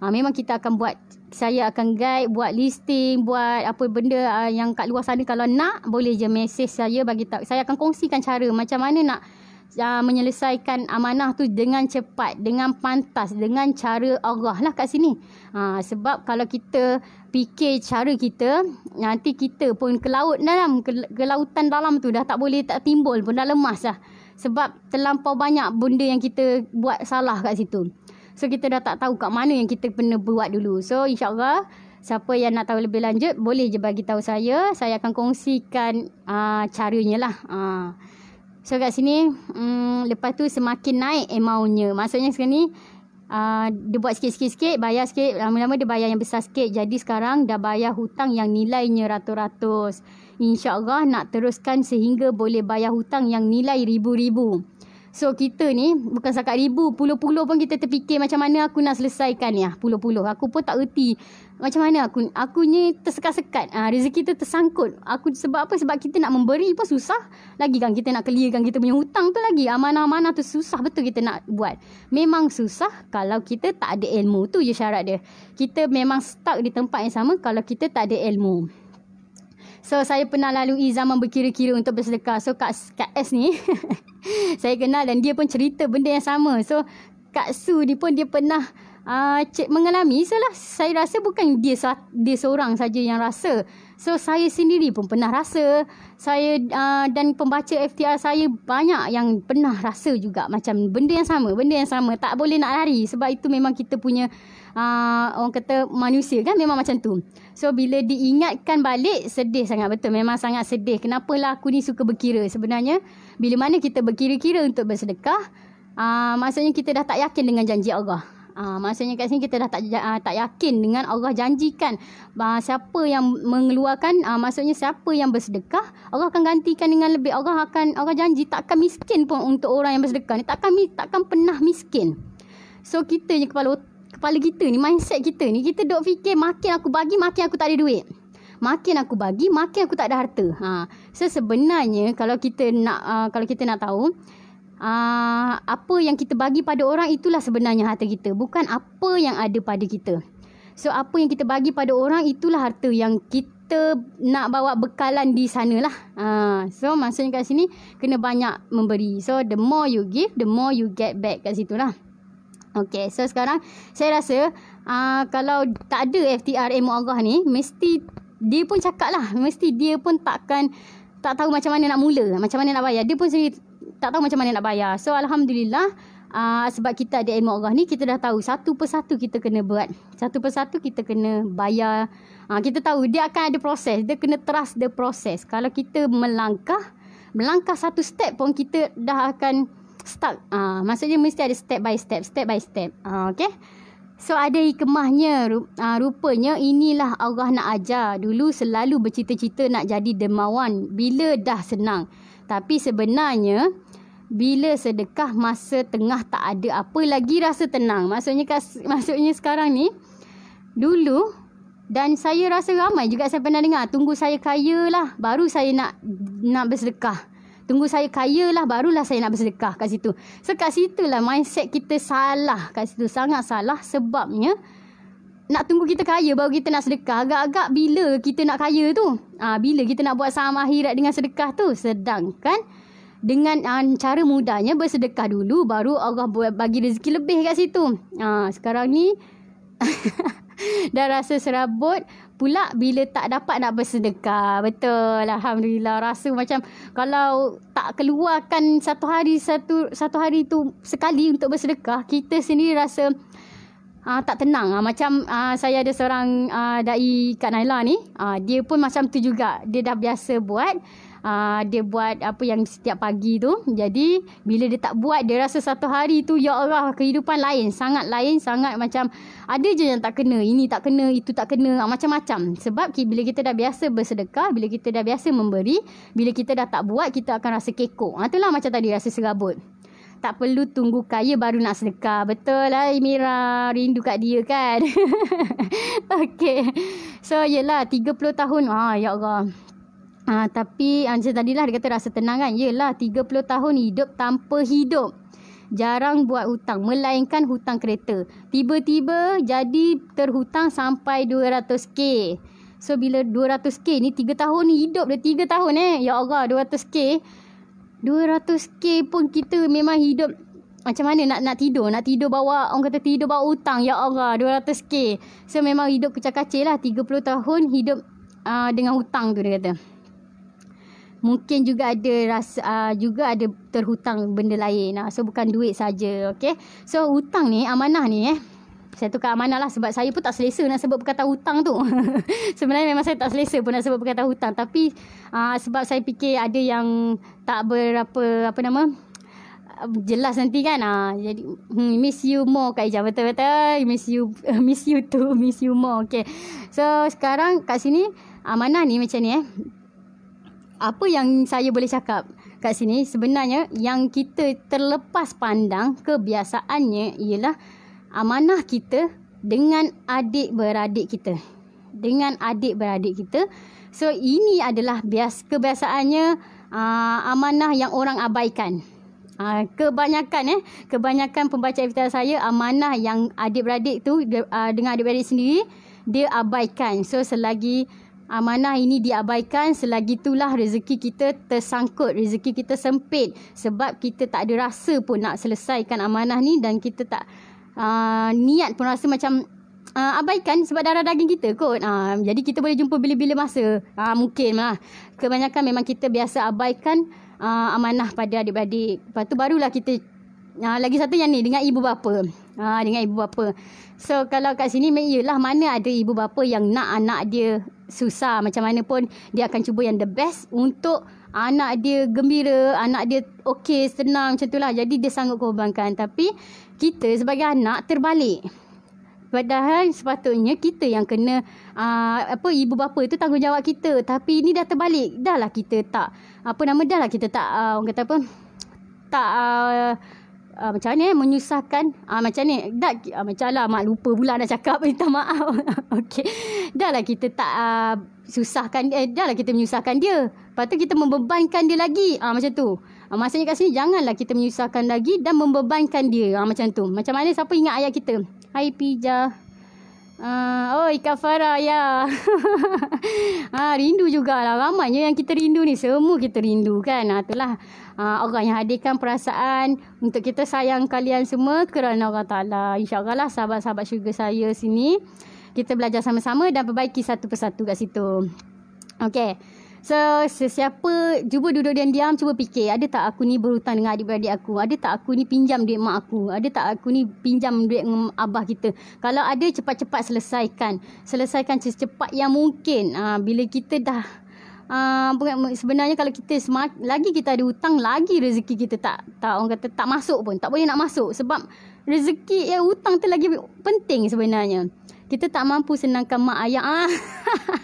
Ha, memang kita akan buat. Saya akan guide buat listing. Buat apa benda uh, yang kat luar sana. Kalau nak boleh je mesej saya bagi tahu. Saya akan kongsikan cara macam mana nak uh, menyelesaikan amanah tu dengan cepat, dengan pantas, dengan cara Allah lah kat sini. Uh, sebab kalau kita fikir cara kita, nanti kita pun ke laut dalam, ke, ke lautan dalam tu dah tak boleh tak timbul pun dah lemas lah. Sebab terlampau banyak benda yang kita buat salah kat situ. So kita dah tak tahu kat mana yang kita pernah buat dulu. So insyaAllah siapa yang nak tahu lebih lanjut boleh je bagi tahu saya. Saya akan kongsikan uh, caranya lah. Uh. So kat sini um, lepas tu semakin naik amountnya. Maksudnya sekarang ni uh, dia buat sikit-sikit-sikit bayar sikit. Lama-lama dia bayar yang besar sikit. Jadi sekarang dah bayar hutang yang nilainya ratus-ratus. Insya Allah nak teruskan sehingga boleh bayar hutang yang nilai ribu-ribu. So kita ni bukan sekat ribu, puluh-puluh pun kita terfikir macam mana aku nak selesaikan ya. Puluh-puluh. Aku pun tak erti macam mana aku aku ni tersekat-sekat ha, rezeki kita tersangkut aku sebab apa sebab kita nak memberi pun susah lagi kan kita nak clearkan kita punya hutang tu lagi amanah-amanah tu susah betul kita nak buat memang susah kalau kita tak ada ilmu tu je syarat dia kita memang stuck di tempat yang sama kalau kita tak ada ilmu So saya pernah lalui zaman berkira-kira untuk bersedekah. So Kak, Kak S ni [laughs] saya kenal dan dia pun cerita benda yang sama. So Kak Su ni pun dia pernah uh, cik mengalami salah saya rasa bukan dia dia seorang saja yang rasa so saya sendiri pun pernah rasa saya uh, dan pembaca FTR saya banyak yang pernah rasa juga macam benda yang sama benda yang sama tak boleh nak lari sebab itu memang kita punya uh, orang kata manusia kan memang macam tu so bila diingatkan balik sedih sangat betul memang sangat sedih kenapalah aku ni suka berkira sebenarnya bila mana kita berkira-kira untuk bersedekah Uh, maksudnya kita dah tak yakin dengan janji Allah. Ah ha, maksudnya kat sini kita dah tak ha, tak yakin dengan Allah janjikan ha, siapa yang mengeluarkan ha, maksudnya siapa yang bersedekah Allah akan gantikan dengan lebih. Allah akan Allah janji takkan miskin pun untuk orang yang bersedekah ni takkan takkan pernah miskin. So kita ni kepala kepala kita ni mindset kita ni kita dok fikir makin aku bagi makin aku tak ada duit. Makin aku bagi makin aku tak ada harta. Ha. So sebenarnya kalau kita nak uh, kalau kita nak tahu Aa, ah, apa yang kita bagi pada orang itulah sebenarnya harta kita. Bukan apa yang ada pada kita. So apa yang kita bagi pada orang itulah harta yang kita nak bawa bekalan di sana lah. Ah, so maksudnya kat sini kena banyak memberi. So the more you give, the more you get back kat situ lah. Okay, so sekarang saya rasa aa, ah, kalau tak ada FTRM Allah ni, mesti dia pun cakap lah. Mesti dia pun takkan tak tahu macam mana nak mula, macam mana nak bayar. Dia pun sendiri tak tahu macam mana nak bayar. So alhamdulillah uh, sebab kita ada ilmu Allah ni kita dah tahu satu persatu kita kena buat. Satu persatu kita kena bayar. Uh, kita tahu dia akan ada proses. Dia kena trust the proses. Kalau kita melangkah melangkah satu step pun kita dah akan stuck. Uh, maksudnya mesti ada step by step, step by step. Uh, okay. So ada ikemahnya. rupanya inilah Allah nak ajar dulu selalu bercita-cita nak jadi dermawan bila dah senang. Tapi sebenarnya bila sedekah masa tengah tak ada apa lagi rasa tenang. Maksudnya maksudnya sekarang ni dulu dan saya rasa ramai juga saya pernah dengar tunggu saya kaya lah baru saya nak nak bersedekah. Tunggu saya kaya lah barulah saya nak bersedekah kat situ. So kat situlah mindset kita salah kat situ sangat salah sebabnya uh, nak tunggu kita kaya baru kita nak sedekah. Agak-agak bila kita nak kaya tu? Ha, bila kita nak buat saham akhirat dengan sedekah tu? Sedangkan dengan ha, cara mudahnya bersedekah dulu baru Allah bagi rezeki lebih kat situ. Ha, sekarang ni [laughs] dah rasa serabut pula bila tak dapat nak bersedekah. Betul. Alhamdulillah. Rasa macam kalau tak keluarkan satu hari satu satu hari tu sekali untuk bersedekah, kita sendiri rasa uh, tak tenang. Uh, macam uh, saya ada seorang uh, dai Kak Naila ni, uh, dia pun macam tu juga. Dia dah biasa buat Uh, dia buat apa yang setiap pagi tu jadi bila dia tak buat dia rasa satu hari tu ya Allah kehidupan lain sangat lain sangat macam ada je yang tak kena ini tak kena itu tak kena uh, macam-macam sebab ki, bila kita dah biasa bersedekah bila kita dah biasa memberi bila kita dah tak buat kita akan rasa kekok uh, itulah macam tadi rasa serabut tak perlu tunggu kaya baru nak sedekah. Betul lah Mira. Rindu kat dia kan. [laughs] okay. So yelah 30 tahun. Ah, ya Allah. Ah, tapi Anja ah, tadi lah dia kata rasa tenang kan. Yelah 30 tahun hidup tanpa hidup. Jarang buat hutang. Melainkan hutang kereta. Tiba-tiba jadi terhutang sampai 200k. So bila 200k ni 3 tahun ni hidup dia 3 tahun eh. Ya Allah 200k. 200k pun kita memang hidup macam mana nak nak tidur nak tidur bawa orang kata tidur bawa hutang ya Allah 200k so memang hidup kecak-kacil lah 30 tahun hidup uh, dengan hutang tu dia kata mungkin juga ada rasa uh, juga ada terhutang benda lain lah. so bukan duit saja okey so hutang ni amanah ni eh saya tukar amanah lah sebab saya pun tak selesa nak sebut perkataan hutang tu. [laughs] Sebenarnya memang saya tak selesa pun nak sebut perkataan hutang. Tapi uh, sebab saya fikir ada yang tak berapa, apa nama, jelas nanti kan ah jadi hmm, miss you more Kak Ijah betul betul miss you [laughs] miss you too [laughs] miss you more okay so sekarang kat sini amanah ni macam ni eh apa yang saya boleh cakap kat sini sebenarnya yang kita terlepas pandang kebiasaannya ialah amanah kita dengan adik beradik kita. Dengan adik beradik kita. So ini adalah bias kebiasaannya aa, ah, amanah yang orang abaikan. Aa, ah, kebanyakan eh kebanyakan pembaca evita saya amanah yang adik beradik tu aa, ah, dengan adik beradik sendiri dia abaikan. So selagi amanah ini diabaikan selagi itulah rezeki kita tersangkut, rezeki kita sempit sebab kita tak ada rasa pun nak selesaikan amanah ni dan kita tak uh, niat pun rasa macam uh, abaikan sebab darah daging kita kot. Uh, jadi kita boleh jumpa bila-bila masa. Uh, mungkin lah. Kebanyakan memang kita biasa abaikan uh, amanah pada adik-adik. Lepas tu barulah kita Ha, lagi satu yang ni dengan ibu bapa. Ha, dengan ibu bapa. So kalau kat sini memang iyalah mana ada ibu bapa yang nak anak dia susah macam mana pun dia akan cuba yang the best untuk anak dia gembira, anak dia okey, senang macam itulah. Jadi dia sanggup korbankan. Tapi kita sebagai anak terbalik. Padahal sepatutnya kita yang kena aa, ah, apa ibu bapa itu tanggungjawab kita. Tapi ini dah terbalik. Dah lah kita tak apa nama dah lah kita tak aa, ah, orang kata apa tak aa, ah, uh, macam mana eh, menyusahkan uh, macam ni dah uh, macam lah mak lupa pula nak cakap [laughs] minta maaf okey dah lah kita tak uh, susahkan eh, dah lah kita menyusahkan dia lepas kita membebankan dia lagi uh, macam tu uh, maksudnya kat sini janganlah kita menyusahkan lagi dan membebankan dia uh, macam tu macam mana siapa ingat ayat kita hai pija Uh, oh Ika Farah ya yeah. [laughs] uh, Rindu jugalah Ramanya yang kita rindu ni Semua kita rindu kan uh, Itulah uh, orang yang hadirkan perasaan untuk kita sayang kalian semua kerana Allah Ta'ala. InsyaAllah lah sahabat-sahabat syurga saya sini. Kita belajar sama-sama dan perbaiki satu persatu kat situ. Okay. So, sesiapa cuba duduk dan diam cuba fikir. Ada tak aku ni berhutang dengan adik-beradik aku? Ada tak aku ni pinjam duit mak aku? Ada tak aku ni pinjam duit abah kita? Kalau ada, cepat-cepat selesaikan. Selesaikan secepat yang mungkin. Ha, bila kita dah uh, sebenarnya kalau kita semak, lagi kita ada hutang lagi rezeki kita tak tak orang kata tak masuk pun tak boleh nak masuk sebab rezeki ya hutang tu lagi penting sebenarnya kita tak mampu senangkan mak ayah ah.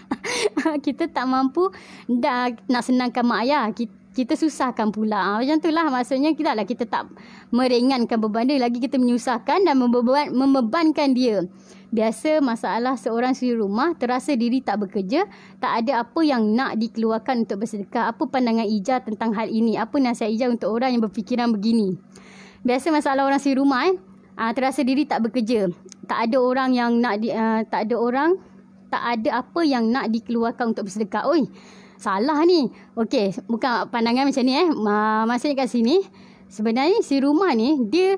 [laughs] kita tak mampu dah nak senangkan mak ayah kita kita susahkan pula. Ha, macam itulah maksudnya kita lah kita tak meringankan beban dia lagi kita menyusahkan dan membeban, membebankan dia. Biasa masalah seorang suri rumah terasa diri tak bekerja, tak ada apa yang nak dikeluarkan untuk bersedekah. Apa pandangan Ija tentang hal ini? Apa nasihat Ija untuk orang yang berfikiran begini? Biasa masalah orang suri rumah eh, ah, terasa diri tak bekerja. Tak ada orang yang nak di, uh, tak ada orang tak ada apa yang nak dikeluarkan untuk bersedekah. Oi, salah ni. Okey, bukan pandangan macam ni eh. Maksudnya kat sini, sebenarnya si rumah ni, dia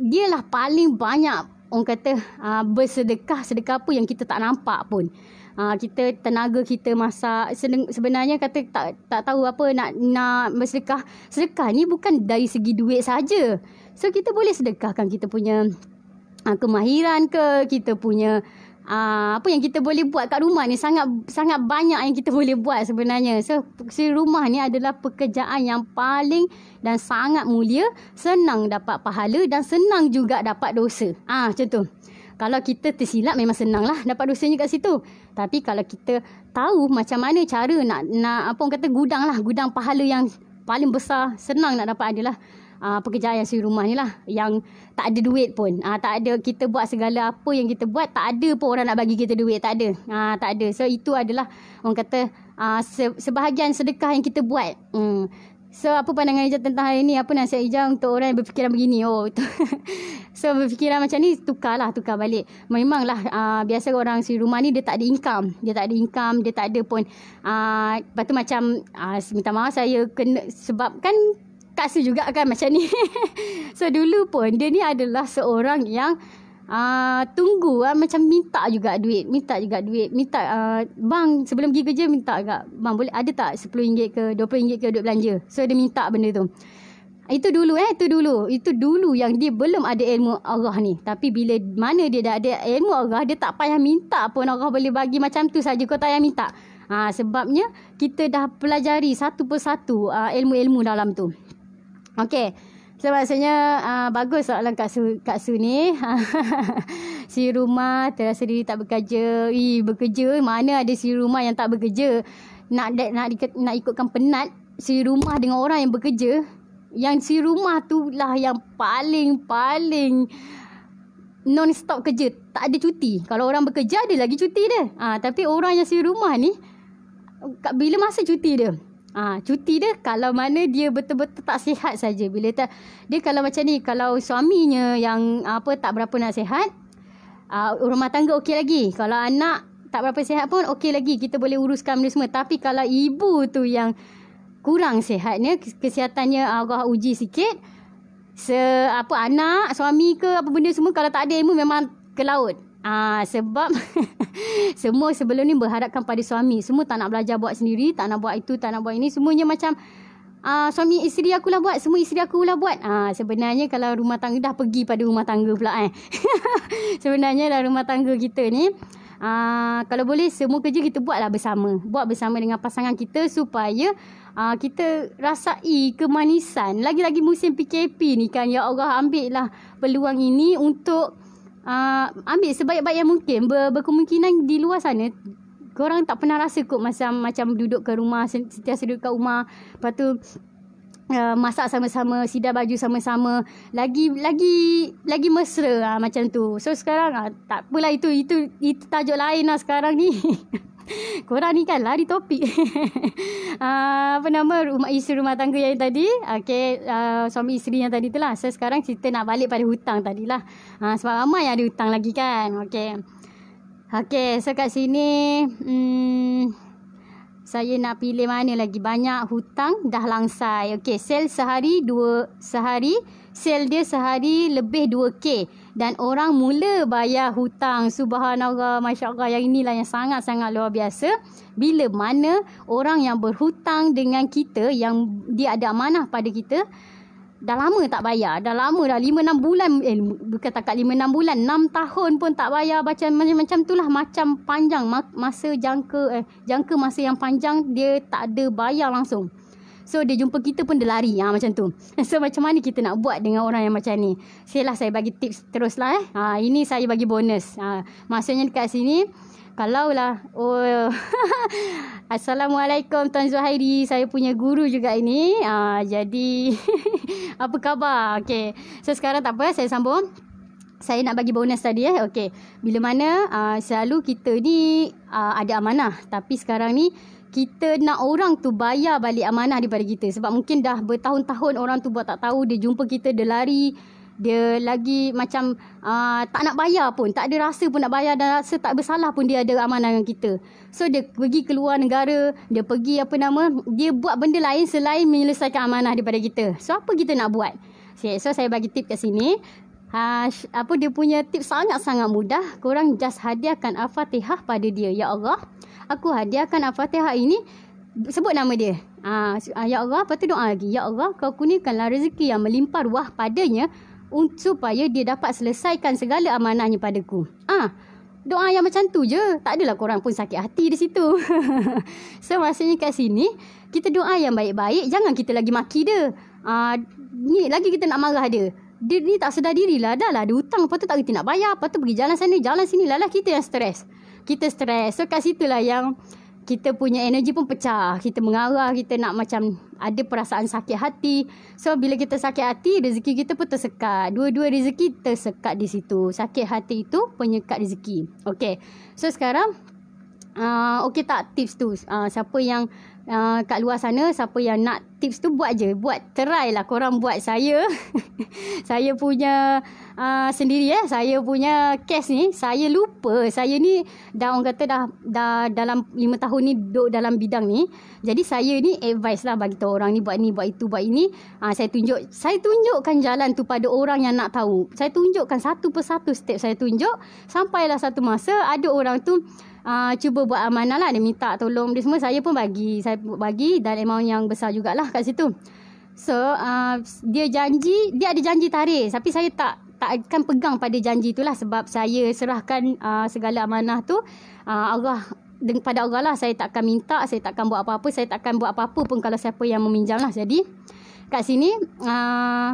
dia lah paling banyak orang kata uh, bersedekah sedekah apa yang kita tak nampak pun uh, kita tenaga kita masak sebenarnya kata tak tak tahu apa nak nak bersedekah sedekah ni bukan dari segi duit saja so kita boleh sedekahkan kita punya uh, kemahiran ke kita punya Uh, apa yang kita boleh buat kat rumah ni sangat sangat banyak yang kita boleh buat sebenarnya. So si rumah ni adalah pekerjaan yang paling dan sangat mulia, senang dapat pahala dan senang juga dapat dosa. Ah uh, macam tu. Kalau kita tersilap memang senanglah dapat dosanya kat situ. Tapi kalau kita tahu macam mana cara nak nak apa orang kata gudang lah, gudang pahala yang paling besar senang nak dapat adalah uh, ah, pekerjaan yang suri rumah ni lah yang tak ada duit pun uh, tak ada kita buat segala apa yang kita buat tak ada pun orang nak bagi kita duit tak ada uh, tak ada so itu adalah orang kata uh, se- sebahagian sedekah yang kita buat hmm. So apa pandangan Ijah tentang hari ni Apa nasihat Ijah untuk orang yang berfikiran begini Oh itu [laughs] So berfikiran macam ni Tukarlah tukar balik Memanglah uh, Biasa orang si rumah ni Dia tak ada income Dia tak ada income Dia tak ada pun uh, Lepas tu macam uh, Minta maaf saya kena, Sebab kan kasih juga kan macam ni. [laughs] so dulu pun dia ni adalah seorang yang uh, tunggu uh, macam minta juga duit, minta juga duit, minta uh, ah, bang sebelum pergi kerja minta agak bang boleh ada tak RM10 ke RM20 ke duit belanja. So dia minta benda tu. Itu dulu eh, itu dulu. Itu dulu yang dia belum ada ilmu Allah ni. Tapi bila mana dia dah ada ilmu Allah, dia tak payah minta pun Allah boleh bagi macam tu saja kau tak payah minta. Ha, sebabnya kita dah pelajari satu persatu uh, ilmu-ilmu dalam tu. Okay. So maksudnya uh, bagus soalan Kak Su, Kak Su ni. [laughs] si rumah terasa diri tak bekerja. Ih, bekerja. Mana ada si rumah yang tak bekerja. Nak nak, nak, nak ikutkan penat si rumah dengan orang yang bekerja. Yang si rumah tu lah yang paling-paling non-stop kerja. Tak ada cuti. Kalau orang bekerja ada lagi cuti dia. ha, tapi orang yang si rumah ni bila masa cuti dia? Ha, cuti dia kalau mana dia betul-betul tak sihat saja. Bila tak dia kalau macam ni kalau suaminya yang apa tak berapa nak sihat, uh, rumah tangga okey lagi. Kalau anak tak berapa sihat pun okey lagi. Kita boleh uruskan benda semua. Tapi kalau ibu tu yang kurang sihatnya, kesihatannya agak uji sikit. Se apa anak, suami ke apa benda semua kalau tak ada ilmu memang ke laut. Ah, sebab [laughs] semua sebelum ni berharapkan pada suami. Semua tak nak belajar buat sendiri, tak nak buat itu, tak nak buat ini. Semuanya macam ah, suami isteri aku lah buat, semua isteri aku lah buat. Ah, sebenarnya kalau rumah tangga dah pergi pada rumah tangga pula eh. [laughs] sebenarnya dah rumah tangga kita ni. Ah, kalau boleh semua kerja kita buatlah bersama. Buat bersama dengan pasangan kita supaya Uh, kita rasai kemanisan. Lagi-lagi musim PKP ni kan. Ya Allah ambillah peluang ini untuk uh, ambil sebaik-baik yang mungkin Ber, berkemungkinan di luar sana korang tak pernah rasa kot macam macam duduk ke rumah setiap duduk ke rumah lepas tu Uh, masak sama-sama, sidar baju sama-sama. Lagi lagi lagi mesra lah, macam tu. So sekarang ah, tak apalah itu, itu itu tajuk lain lah sekarang ni. [laughs] [laughs] Korang ni kan lari topik. uh, [laughs] apa nama rumah isteri rumah tangga yang tadi? Okey, uh, suami isteri yang tadi itulah. So sekarang kita nak balik pada hutang tadilah. Uh, ah, sebab ramai yang ada hutang lagi kan. Okey. Okey, so kat sini hmm, saya nak pilih mana lagi banyak hutang dah langsai. Okey, sel sehari dua sehari, sel dia sehari lebih 2k dan orang mula bayar hutang subhanallah masyaallah yang inilah yang sangat-sangat luar biasa bila mana orang yang berhutang dengan kita yang dia ada amanah pada kita dah lama tak bayar dah lama dah 5 6 bulan eh bukan tak 5 6 bulan 6 tahun pun tak bayar macam macam macam itulah macam panjang masa jangka eh jangka masa yang panjang dia tak ada bayar langsung So dia jumpa kita pun dia lari ha, macam tu. [laughs] So macam mana kita nak buat dengan orang yang macam ni? Silalah saya bagi tips terus lah eh. Ha, ini saya bagi bonus. Ha, maksudnya dekat sini kalau lah oh, [laughs] Assalamualaikum Tuan Zuhairi Saya punya guru juga ini uh, Jadi [laughs] Apa khabar? Okay So sekarang tak apa Saya sambung saya nak bagi bonus tadi eh. Okay. Bila mana uh, selalu kita ni uh, ada amanah tapi sekarang ni kita nak orang tu bayar balik amanah daripada kita sebab mungkin dah bertahun-tahun orang tu buat tak tahu dia jumpa kita dia lari dia lagi macam uh, tak nak bayar pun tak ada rasa pun nak bayar dan rasa tak bersalah pun dia ada amanah dengan kita so dia pergi keluar negara dia pergi apa nama dia buat benda lain selain menyelesaikan amanah daripada kita so apa kita nak buat so saya bagi tip kat sini Ha, apa dia punya tip sangat-sangat mudah. Korang just hadiahkan Al-Fatihah pada dia. Ya Allah, aku hadiahkan Al-Fatihah ini sebut nama dia. Ha, ya Allah, lepas tu doa lagi. Ya Allah, kau kunikanlah rezeki yang melimpah ruah padanya supaya dia dapat selesaikan segala amanahnya padaku. Ah, doa yang macam tu je. Tak adalah korang pun sakit hati di situ. [laughs] so, maksudnya kat sini, kita doa yang baik-baik. Jangan kita lagi maki dia. Ah, ni lagi kita nak marah dia. Dia ni tak sedar diri lah. Dah lah, dia hutang. Lepas tu tak kena nak bayar. Lepas tu pergi jalan sana, jalan sini. Lah lah, kita yang stres kita stres. So kat situlah yang kita punya energi pun pecah. Kita mengarah, kita nak macam ada perasaan sakit hati. So bila kita sakit hati, rezeki kita pun tersekat. Dua-dua rezeki tersekat di situ. Sakit hati itu penyekat rezeki. Okay. So sekarang uh, okey tak tips tu uh, siapa yang uh, kat luar sana siapa yang nak tips tu buat je buat try lah korang buat saya [laughs] saya punya uh, sendiri eh saya punya case ni saya lupa saya ni dah orang kata dah, dah dalam 5 tahun ni duduk dalam bidang ni jadi saya ni advice lah bagi tahu orang ni buat ni buat itu buat ini uh, saya tunjuk saya tunjukkan jalan tu pada orang yang nak tahu saya tunjukkan satu persatu step saya tunjuk sampailah satu masa ada orang tu uh, cuba buat amanah lah. Dia minta tolong dia semua. Saya pun bagi. Saya bagi dan amount yang besar jugalah kat situ. So, uh, dia janji. Dia ada janji tarik. Tapi saya tak tak akan pegang pada janji tu lah. Sebab saya serahkan uh, segala amanah tu. Uh, Allah pada Allah lah saya takkan minta, saya takkan buat apa-apa, saya takkan buat apa-apa pun kalau siapa yang meminjam lah. Jadi kat sini uh,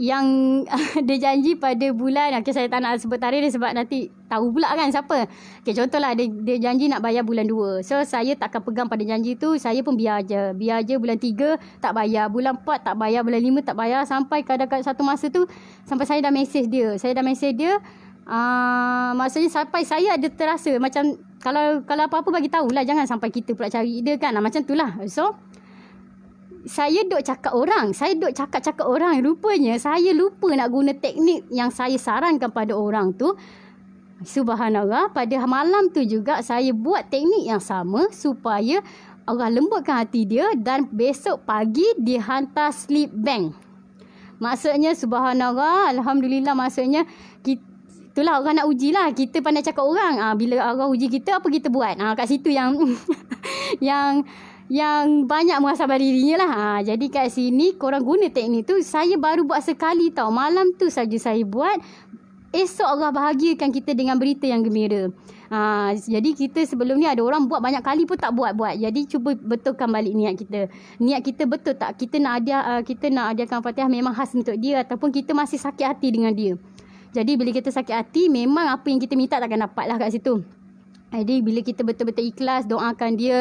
yang [laughs] dia janji pada bulan okey saya tak nak sebut tarikh dia sebab nanti tahu pula kan siapa okey contohlah dia dia janji nak bayar bulan 2 so saya tak akan pegang pada janji tu saya pun biar aje biar aje bulan 3 tak bayar bulan 4 tak bayar bulan 5 tak bayar sampai kadang-kadang satu masa tu sampai saya dah message dia saya dah message dia Uh, maksudnya sampai saya ada terasa macam kalau kalau apa-apa bagi tahulah jangan sampai kita pula cari dia kan macam itulah so saya dok cakap orang. Saya dok cakap-cakap orang. Rupanya saya lupa nak guna teknik yang saya sarankan pada orang tu. Subhanallah pada malam tu juga saya buat teknik yang sama supaya Allah lembutkan hati dia dan besok pagi dihantar sleep bank. Maksudnya subhanallah alhamdulillah maksudnya kita Itulah orang nak uji lah. Kita pandai cakap orang. Ha, bila orang uji kita, apa kita buat? Ha, kat situ yang... [laughs] yang yang banyak muhasabah dirinya lah. Ha, jadi kat sini korang guna teknik tu. Saya baru buat sekali tau. Malam tu saja saya buat. Esok Allah bahagiakan kita dengan berita yang gembira. Ha, jadi kita sebelum ni ada orang buat banyak kali pun tak buat-buat. Jadi cuba betulkan balik niat kita. Niat kita betul tak? Kita nak ada uh, kita nak adiakan Fatihah memang khas untuk dia ataupun kita masih sakit hati dengan dia. Jadi bila kita sakit hati memang apa yang kita minta takkan dapat lah kat situ. Jadi bila kita betul-betul ikhlas doakan dia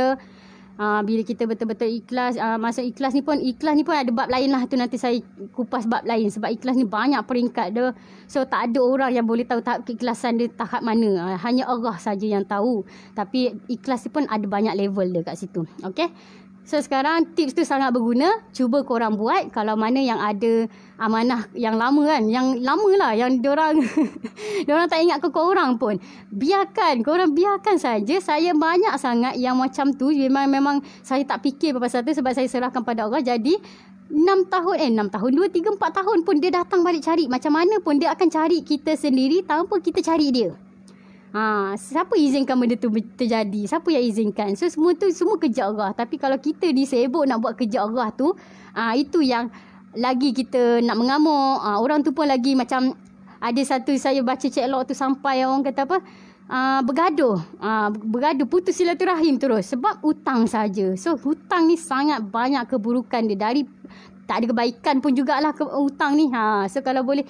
Uh, bila kita betul-betul ikhlas uh, ah, masuk ikhlas ni pun ikhlas ni pun ada bab lain lah tu nanti saya kupas bab lain sebab ikhlas ni banyak peringkat dia so tak ada orang yang boleh tahu tahap keikhlasan dia tahap mana uh, hanya Allah saja yang tahu tapi ikhlas ni pun ada banyak level dia kat situ okay So sekarang tips tu sangat berguna. Cuba korang buat kalau mana yang ada amanah yang lama kan. Yang lama lah yang diorang, [laughs] diorang tak ingat ke korang pun. Biarkan, korang biarkan saja. Saya banyak sangat yang macam tu. Memang memang saya tak fikir apa satu sebab saya serahkan pada Allah. Jadi 6 tahun, eh 6 tahun, 2, 3, 4 tahun pun dia datang balik cari. Macam mana pun dia akan cari kita sendiri tanpa kita cari dia. Ha, siapa izinkan benda tu terjadi? Siapa yang izinkan? So semua tu semua kerja Allah Tapi kalau kita sibuk nak buat kerja Allah tu, ha, itu yang lagi kita nak mengamuk. Ha, orang tu pun lagi macam ada satu saya baca chat log tu sampai orang kata apa? Uh, bergaduh uh, bergaduh putus silaturahim terus sebab hutang saja so hutang ni sangat banyak keburukan dia dari tak ada kebaikan pun jugalah ke hutang ni ha so kalau boleh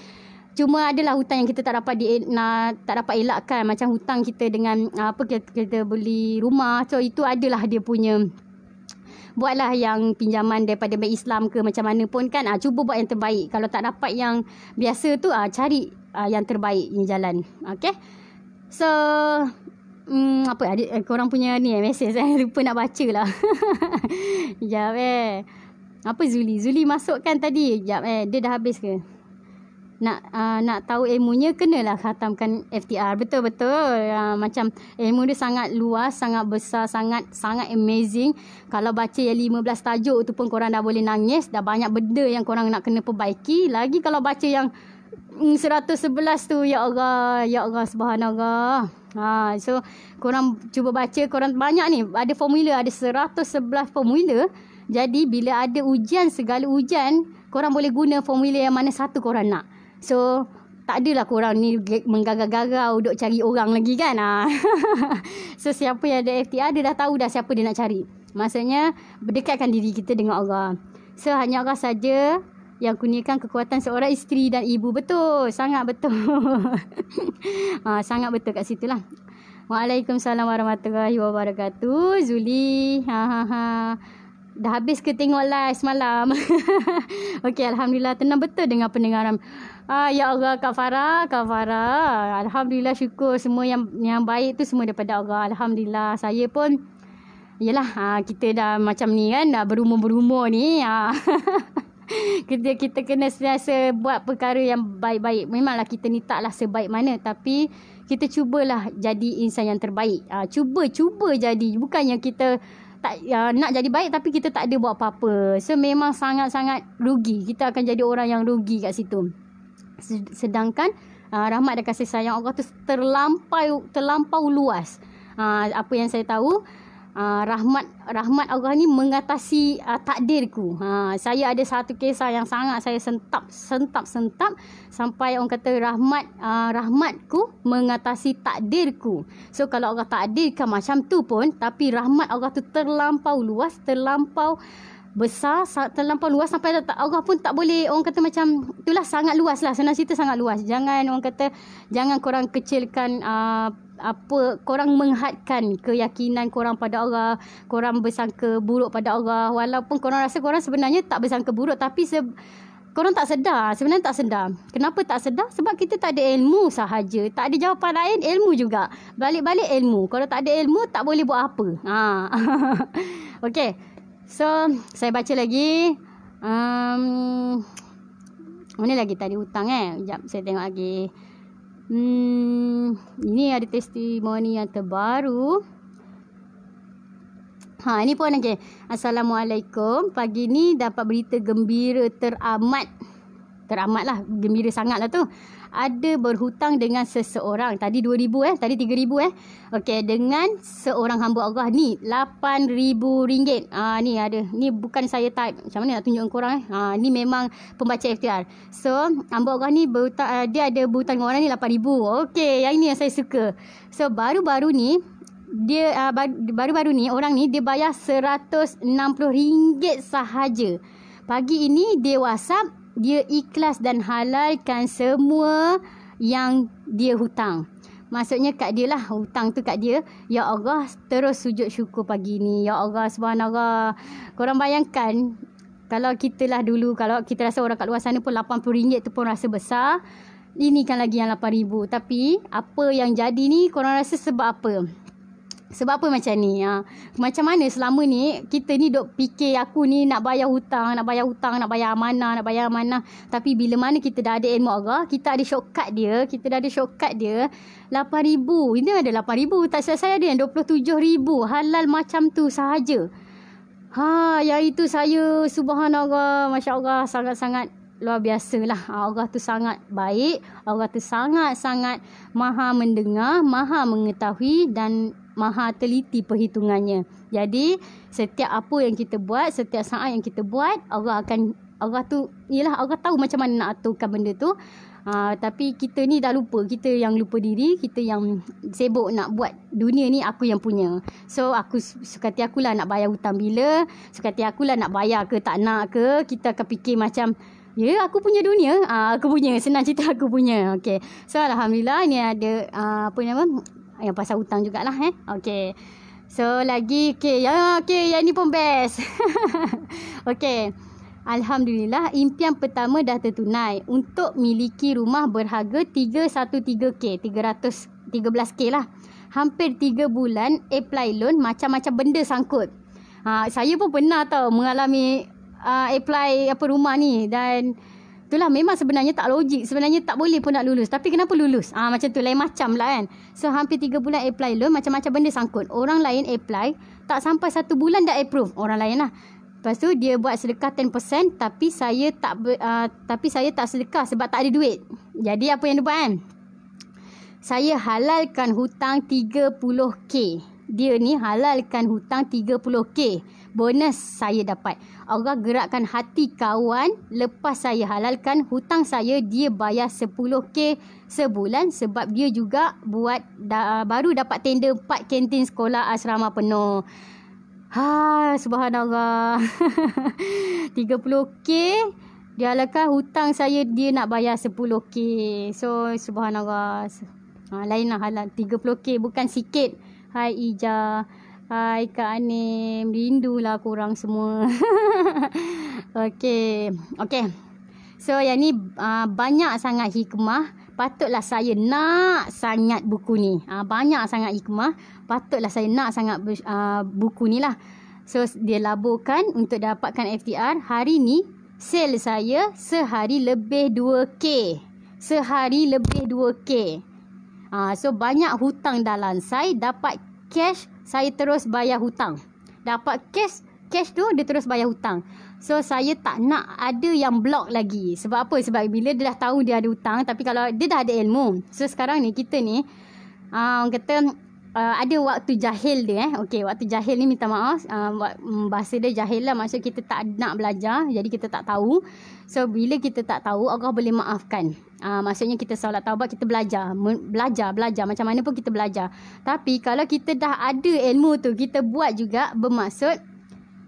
cuma adalah hutang yang kita tak dapat di nah, tak dapat elakkan macam hutang kita dengan apa kita, kita beli rumah so itu adalah dia punya buatlah yang pinjaman daripada bank Islam ke macam mana pun kan ah cuba buat yang terbaik kalau tak dapat yang biasa tu ah cari ah, yang terbaik ni jalan okey so Hmm, apa adik, eh, korang punya ni eh, message eh? [laughs] lupa nak baca lah. [laughs] Jap eh. Apa Zuli? Zuli masukkan tadi. Jap eh. Dia dah habis ke? nak uh, nak tahu ilmunya kenalah khatamkan FTR betul betul uh, ah, macam ilmu dia sangat luas sangat besar sangat sangat amazing kalau baca yang 15 tajuk tu pun korang dah boleh nangis dah banyak benda yang korang nak kena perbaiki lagi kalau baca yang 111 mm, tu ya Allah ya Allah subhanallah ha so korang cuba baca korang banyak ni ada formula ada 111 formula jadi bila ada ujian segala ujian korang boleh guna formula yang mana satu korang nak So tak adalah korang ni menggagal-gagal duk cari orang lagi kan. Ha. [laughs] so siapa yang ada FTR dia dah tahu dah siapa dia nak cari. Maksudnya berdekatkan diri kita dengan Allah. So hanya Allah saja yang kurniakan kekuatan seorang isteri dan ibu. Betul. Sangat betul. ha, [laughs] sangat betul kat situ lah. Waalaikumsalam warahmatullahi wabarakatuh. Zuli. Ha ha ha. Dah habis ke tengok live semalam? [laughs] Okey, Alhamdulillah tenang betul dengan pendengaran. Ah, ya Allah, Kak Farah, Kak Farah. Alhamdulillah syukur semua yang yang baik tu semua daripada Allah. Alhamdulillah saya pun... Yelah, ah, kita dah macam ni kan, dah berumur-berumur ni. Ah. [laughs] kita, kita kena sentiasa buat perkara yang baik-baik. Memanglah kita ni taklah sebaik mana tapi kita cubalah jadi insan yang terbaik. Ah, cuba, cuba jadi. Bukannya kita tak uh, nak jadi baik tapi kita tak ada buat apa-apa. So memang sangat-sangat rugi. Kita akan jadi orang yang rugi kat situ. Sedangkan uh, rahmat dan kasih sayang Allah tu terlampau terlampau luas. Uh, apa yang saya tahu Ah, rahmat rahmat Allah ni mengatasi uh, takdirku. Ha saya ada satu kisah yang sangat saya sentap sentap sentap sampai orang kata rahmat uh, rahmatku mengatasi takdirku. So kalau Allah takdirkan macam tu pun tapi rahmat Allah tu terlampau luas, terlampau besar terlampau luas sampai Allah pun tak boleh orang kata macam itulah sangat luas lah senang cerita sangat luas jangan orang kata jangan korang kecilkan uh, apa korang menghadkan keyakinan korang pada Allah korang bersangka buruk pada Allah walaupun korang rasa korang sebenarnya tak bersangka buruk tapi se Korang tak sedar, sebenarnya tak sedar. Kenapa tak sedar? Sebab kita tak ada ilmu sahaja. Tak ada jawapan lain, ilmu juga. Balik-balik ilmu. Kalau tak ada ilmu, tak boleh buat apa. Ha. [laughs] Okey. So saya baca lagi um, Mana lagi tadi hutang eh Sekejap saya tengok lagi hmm, Ini ada testimoni yang terbaru Ha, ini pun okay. Assalamualaikum. Pagi ni dapat berita gembira teramat. Teramat lah. Gembira sangat lah tu ada berhutang dengan seseorang. Tadi 2000 eh, tadi 3000 eh. Okey, dengan seorang hamba Allah ni 8000 ringgit. Ah ni ada. Ni bukan saya type. Macam mana nak tunjuk korang eh? Ah ni memang pembaca FTR. So, hamba Allah ni berhutang uh, dia ada berhutang dengan orang ni 8000. Okey, yang ini yang saya suka. So, baru-baru ni dia uh, baru-baru ni orang ni dia bayar RM160 sahaja. Pagi ini dia WhatsApp dia ikhlas dan halalkan semua yang dia hutang. Maksudnya kat dia lah hutang tu kat dia. Ya Allah terus sujud syukur pagi ni. Ya Allah subhanallah. Korang bayangkan kalau kita lah dulu kalau kita rasa orang kat luar sana pun RM80 tu pun rasa besar. Ini kan lagi yang RM8,000. Tapi apa yang jadi ni korang rasa sebab apa? Sebab apa macam ni? Ha? Macam mana selama ni kita ni dok fikir aku ni nak bayar hutang, nak bayar hutang, nak bayar mana, nak bayar mana. Tapi bila mana kita dah ada ilmu Allah, kita ada shortcut dia, kita dah ada shortcut dia. RM8,000. Ini ada RM8,000. Tak selesai ada yang RM27,000. Halal macam tu sahaja. Ha, yang itu saya subhanallah, masya Allah sangat-sangat luar biasa lah. Ha, Allah tu sangat baik. Allah tu sangat-sangat maha mendengar, maha mengetahui dan maha teliti perhitungannya. Jadi setiap apa yang kita buat, setiap saat yang kita buat, Allah akan Allah tu ialah Allah tahu macam mana nak aturkan benda tu. Ha, tapi kita ni dah lupa Kita yang lupa diri Kita yang sibuk nak buat dunia ni Aku yang punya So aku suka hati akulah nak bayar hutang bila Suka hati akulah nak bayar ke tak nak ke Kita akan fikir macam Ya yeah, aku punya dunia ha, Aku punya Senang cerita aku punya okay. So Alhamdulillah ni ada uh, Apa nama yang pasal hutang jugalah eh. Okay. So lagi okay. Ya okay. Yang ni pun best. [laughs] okay. Alhamdulillah impian pertama dah tertunai untuk miliki rumah berharga 313k 313k lah hampir 3 bulan apply loan macam-macam benda sangkut ha, saya pun pernah tau mengalami uh, apply apa rumah ni dan Itulah memang sebenarnya tak logik. Sebenarnya tak boleh pun nak lulus. Tapi kenapa lulus? Ah ha, macam tu lain macam lah kan. So hampir 3 bulan apply loan macam-macam benda sangkut. Orang lain apply tak sampai satu bulan dah approve. Orang lain lah. Lepas tu dia buat sedekah 10% tapi saya tak uh, tapi saya tak sedekah sebab tak ada duit. Jadi apa yang dia buat kan? Saya halalkan hutang 30k. Dia ni halalkan hutang 30k bonus saya dapat. Aura gerakkan hati kawan lepas saya halalkan hutang saya dia bayar 10k sebulan sebab dia juga buat da, baru dapat tender 4 kantin sekolah asrama penuh. Ha subhanallah. 30k [laughs] dia halalkan hutang saya dia nak bayar 10k. So subhanallah. Ha, lain lah halal. 30k bukan sikit. Hai Ija. Hai Kak Anim, rindulah korang semua. [laughs] okay, okay. So yang ni uh, banyak sangat hikmah. Patutlah saya nak sangat buku ni. Uh, banyak sangat hikmah. Patutlah saya nak sangat bu- uh, ah, buku ni lah. So dia laburkan untuk dapatkan FTR. Hari ni sale saya sehari lebih 2K. Sehari lebih 2K. Uh, so banyak hutang dalam saya dapat cash saya terus bayar hutang. Dapat cash, cash tu dia terus bayar hutang. So saya tak nak ada yang block lagi. Sebab apa? Sebab bila dia dah tahu dia ada hutang tapi kalau dia dah ada ilmu. So sekarang ni kita ni uh, kata uh, ada waktu jahil dia eh. Okey, waktu jahil ni minta maaf. Uh, mm, bahasa dia jahil lah. Maksud kita tak nak belajar. Jadi kita tak tahu. So, bila kita tak tahu, Allah boleh maafkan. Uh, maksudnya kita solat taubat, kita belajar. Belajar, belajar. Macam mana pun kita belajar. Tapi kalau kita dah ada ilmu tu, kita buat juga bermaksud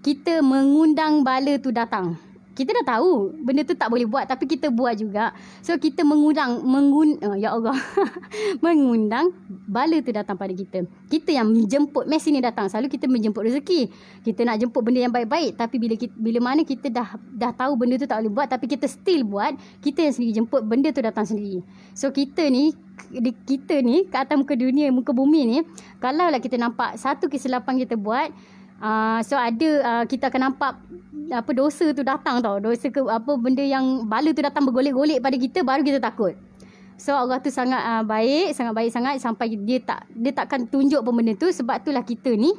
kita mengundang bala tu datang kita dah tahu benda tu tak boleh buat tapi kita buat juga. So kita mengundang mengun uh, ya Allah. [laughs] mengundang bala tu datang pada kita. Kita yang menjemput Messi ni datang. Selalu kita menjemput rezeki. Kita nak jemput benda yang baik-baik tapi bila kita, bila mana kita dah dah tahu benda tu tak boleh buat tapi kita still buat, kita yang sendiri jemput benda tu datang sendiri. So kita ni kita ni kat atas muka dunia, muka bumi ni, kalaulah kita nampak satu kesilapan kita buat, Uh, so ada uh, kita akan nampak apa dosa tu datang tau. Dosa ke apa benda yang bala tu datang bergolek-golek pada kita baru kita takut. So Allah tu sangat uh, baik, sangat baik sangat sampai dia tak dia takkan tunjuk pun benda tu sebab itulah kita ni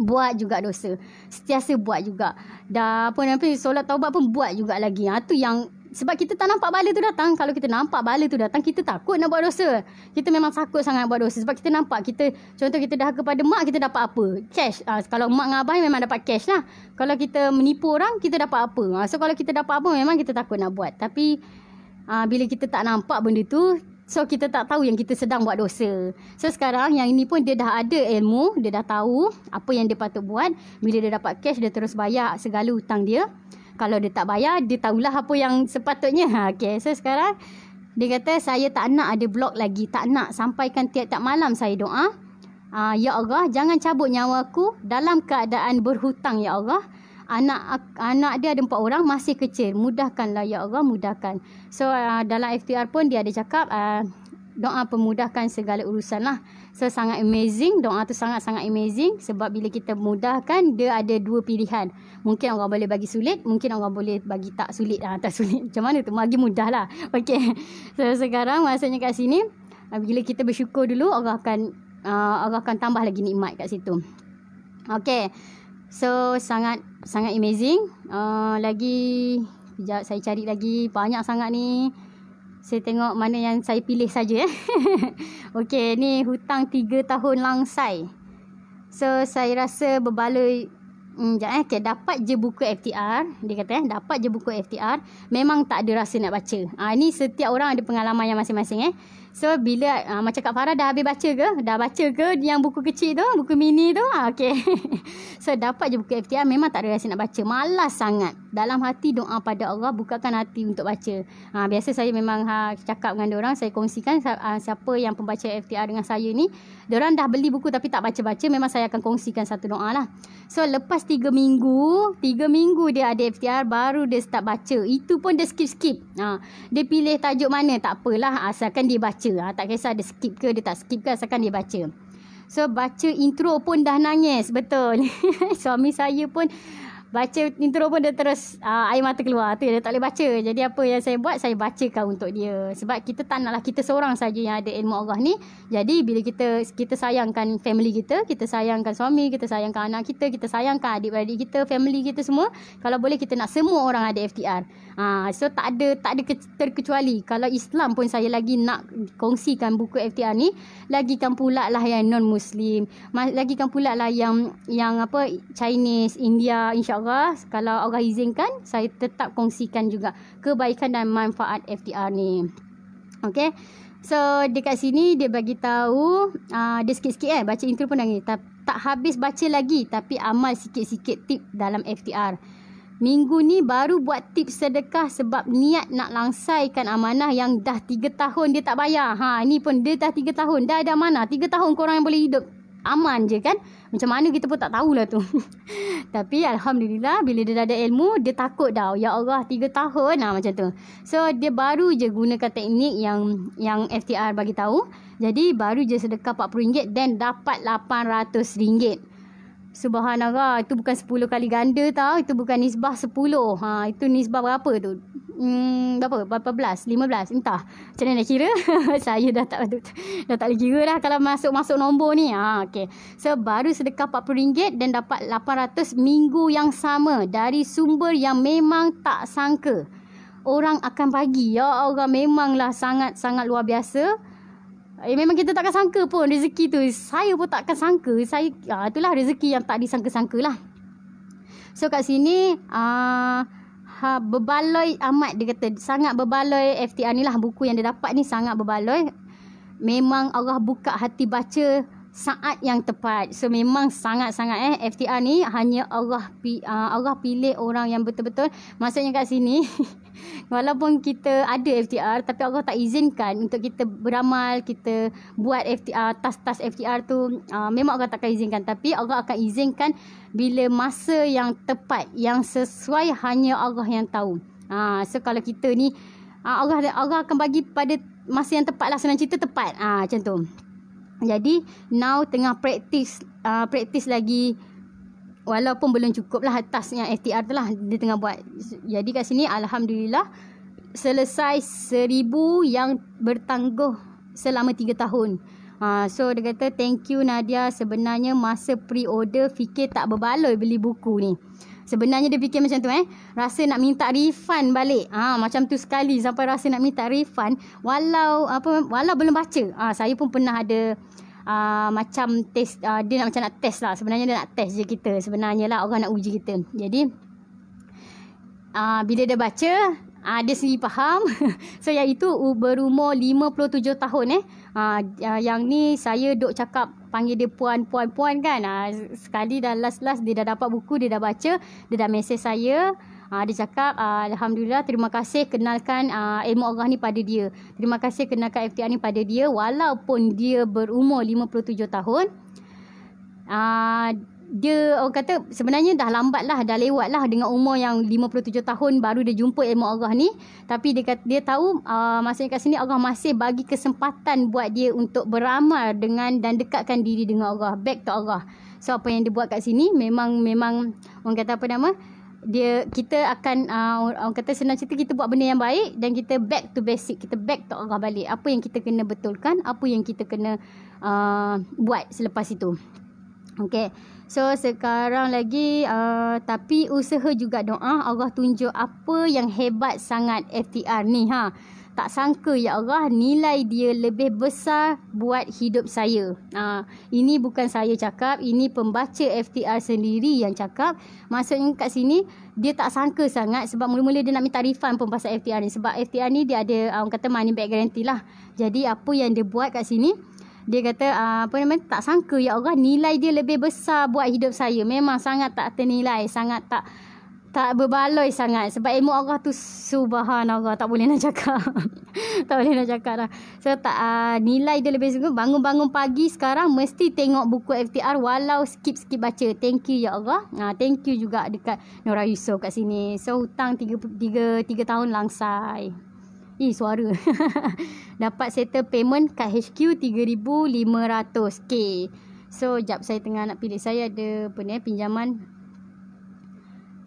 buat juga dosa. Setiasa buat juga. Dah apa nampak solat taubat pun buat juga lagi. Ha tu yang sebab kita tak nampak bala tu datang kalau kita nampak bala tu datang kita takut nak buat dosa kita memang takut sangat buat dosa sebab kita nampak kita contoh kita dah kepada mak kita dapat apa cash ha, kalau mak dengan abang memang dapat cash lah kalau kita menipu orang kita dapat apa ha, so kalau kita dapat apa memang kita takut nak buat tapi ha, bila kita tak nampak benda tu So kita tak tahu yang kita sedang buat dosa So sekarang yang ini pun dia dah ada ilmu Dia dah tahu apa yang dia patut buat Bila dia dapat cash dia terus bayar segala hutang dia kalau dia tak bayar, dia tahulah apa yang sepatutnya. Ha, okay, so sekarang dia kata saya tak nak ada blok lagi. Tak nak sampaikan tiap-tiap malam saya doa. Uh, ya Allah, jangan cabut nyawa aku dalam keadaan berhutang, Ya Allah. Anak anak dia ada empat orang, masih kecil. Mudahkanlah, Ya Allah, mudahkan. So, uh, dalam FTR pun dia ada cakap, uh, doa pemudahkan segala urusan lah. So sangat amazing Doa tu sangat-sangat amazing Sebab bila kita mudahkan Dia ada dua pilihan Mungkin orang boleh bagi sulit Mungkin orang boleh bagi tak sulit ha, Tak sulit [laughs] Macam mana tu Bagi mudah lah [laughs] Okay So sekarang maksudnya kat sini ah, Bila kita bersyukur dulu Orang akan uh, ah, Orang akan tambah lagi nikmat kat situ Okay So sangat Sangat amazing uh, Lagi Sekejap saya cari lagi Banyak sangat ni saya tengok mana yang saya pilih saja. Eh. [laughs] Okey, ni hutang 3 tahun langsai. So, saya rasa berbaloi... Hmm, sekejap eh. Okay, dapat je buku FTR. Dia kata eh. Dapat je buku FTR. Memang tak ada rasa nak baca. Ah ha, ni setiap orang ada pengalaman yang masing-masing eh. So, bila... Ha, macam Kak Farah dah habis baca ke? Dah baca ke yang buku kecil tu? Buku mini tu? Ha, ah, okay. [laughs] so, dapat je buku FTR. Memang tak ada rasa nak baca. Malas sangat dalam hati doa pada Allah bukakan hati untuk baca. Ha, biasa saya memang ha, cakap dengan orang saya kongsikan ha, siapa yang pembaca FTR dengan saya ni. Orang dah beli buku tapi tak baca-baca memang saya akan kongsikan satu doa lah. So lepas tiga minggu, tiga minggu dia ada FTR baru dia start baca. Itu pun dia skip-skip. Ha, dia pilih tajuk mana tak apalah asalkan dia baca. Ha, tak kisah dia skip ke dia tak skip ke asalkan dia baca. So baca intro pun dah nangis betul. [laughs] Suami saya pun Baca intro pun dia terus uh, air mata keluar tu dia tak boleh baca. Jadi apa yang saya buat saya bacakan untuk dia. Sebab kita tak naklah kita seorang saja yang ada ilmu Allah ni. Jadi bila kita kita sayangkan family kita, kita sayangkan suami, kita sayangkan anak kita, kita sayangkan adik-beradik kita, family kita semua, kalau boleh kita nak semua orang ada FTR. Ha, so tak ada tak ada terkecuali. Kalau Islam pun saya lagi nak kongsikan buku FTR ni, lagikan pula lah yang non-Muslim. Lagikan pula lah yang yang apa Chinese, India, insyaAllah. Kalau Allah izinkan, saya tetap kongsikan juga kebaikan dan manfaat FTR ni. Okay. So dekat sini dia bagi tahu uh, dia sikit-sikit eh baca intro pun lagi. Tak, tak habis baca lagi tapi amal sikit-sikit tip dalam FTR. Minggu ni baru buat tip sedekah sebab niat nak langsaikan amanah yang dah tiga tahun dia tak bayar. Ha, ni pun dia dah tiga tahun. Dah ada mana? Tiga tahun korang yang boleh hidup. Aman je kan? Macam mana kita pun tak tahulah tu. [laughs] Tapi Alhamdulillah bila dia dah ada ilmu, dia takut dah. Ya Allah tiga tahun lah macam tu. So dia baru je gunakan teknik yang yang FTR bagi tahu. Jadi baru je sedekah RM40 dan dapat RM800. Subhanallah, itu bukan 10 kali ganda tau. Itu bukan nisbah 10. Ha, itu nisbah berapa tu? Hmm, berapa? Berapa belas? lima belas, Entah. Macam mana nak kira? [laughs] Saya dah tak dah, dah tak boleh kira dah kalau masuk-masuk nombor ni. Ha, okay. So, baru sedekah RM40 dan dapat 800 minggu yang sama dari sumber yang memang tak sangka. Orang akan bagi. Ya Allah, memanglah sangat-sangat luar biasa. Eh, memang kita takkan sangka pun rezeki tu. Saya pun takkan sangka. Saya ah, itulah rezeki yang tak disangka-sangka lah. So kat sini ah, ha, berbaloi amat dia kata. Sangat berbaloi FTR ni lah. Buku yang dia dapat ni sangat berbaloi. Memang Allah buka hati baca saat yang tepat. So memang sangat-sangat eh FTR ni hanya Allah uh, Allah pilih orang yang betul-betul. Maksudnya kat sini [laughs] Walaupun kita ada FTR tapi Allah tak izinkan untuk kita beramal, kita buat FTR, tas-tas FTR tu uh, memang Allah takkan izinkan tapi Allah akan izinkan bila masa yang tepat, yang sesuai hanya Allah yang tahu. Ha, so kalau kita ni ah, Allah Allah akan bagi pada masa yang tepat lah senang cerita tepat. Ha, uh, macam tu. Jadi now tengah praktis uh, lagi walaupun belum cukup lah atas yang FTR tu lah dia tengah buat. Jadi kat sini Alhamdulillah selesai seribu yang bertangguh selama tiga tahun. Ha, so dia kata thank you Nadia sebenarnya masa pre-order fikir tak berbaloi beli buku ni. Sebenarnya dia fikir macam tu eh. Rasa nak minta refund balik. Ha, macam tu sekali sampai rasa nak minta refund. Walau apa walau belum baca. Ha, saya pun pernah ada uh, macam test uh, dia nak macam nak test lah sebenarnya dia nak test je kita sebenarnya lah orang nak uji kita jadi uh, bila dia baca uh, dia sendiri faham [laughs] so yang itu berumur 57 tahun eh uh, yang ni saya dok cakap panggil dia puan puan puan kan uh, sekali dah last last dia dah dapat buku dia dah baca dia dah mesej saya Ha, dia cakap, ah, Alhamdulillah terima kasih kenalkan uh, ilmu Allah ni pada dia. Terima kasih kenalkan FTR ni pada dia walaupun dia berumur 57 tahun. Uh, dia orang kata sebenarnya dah lambat lah dah lewat lah dengan umur yang 57 tahun baru dia jumpa ilmu Allah ni tapi dia kata, dia tahu uh, maksudnya kat sini Allah masih bagi kesempatan buat dia untuk beramal dengan dan dekatkan diri dengan Allah back to Allah so apa yang dia buat kat sini memang memang orang kata apa nama dia kita akan uh, orang kata senang cerita kita buat benda yang baik dan kita back to basic kita back to arah balik apa yang kita kena betulkan apa yang kita kena uh, buat selepas itu okey so sekarang lagi uh, tapi usaha juga doa Allah tunjuk apa yang hebat sangat FTR ni ha tak sangka ya Allah nilai dia lebih besar buat hidup saya. Ha, ini bukan saya cakap, ini pembaca FTR sendiri yang cakap. Maksudnya kat sini dia tak sangka sangat sebab mula-mula dia nak minta refund pun pasal FTR ni. Sebab FTR ni dia ada orang kata money back guarantee lah. Jadi apa yang dia buat kat sini, dia kata ah, apa namanya tak sangka ya Allah nilai dia lebih besar buat hidup saya. Memang sangat tak ternilai, sangat tak tak berbaloi sangat sebab ilmu Allah tu subhanallah tak boleh nak cakap. [laughs] tak boleh nak cakap dah. So tak uh, nilai dia lebih sungguh bangun-bangun pagi sekarang mesti tengok buku FTR walau skip-skip baca. Thank you ya Allah. Nah, uh, thank you juga dekat Nora Yusof kat sini. So hutang 3 3 3 tahun langsai. Ih suara. [laughs] Dapat settle payment kat HQ 3500k. So jap saya tengah nak pilih saya ada apa ni eh, pinjaman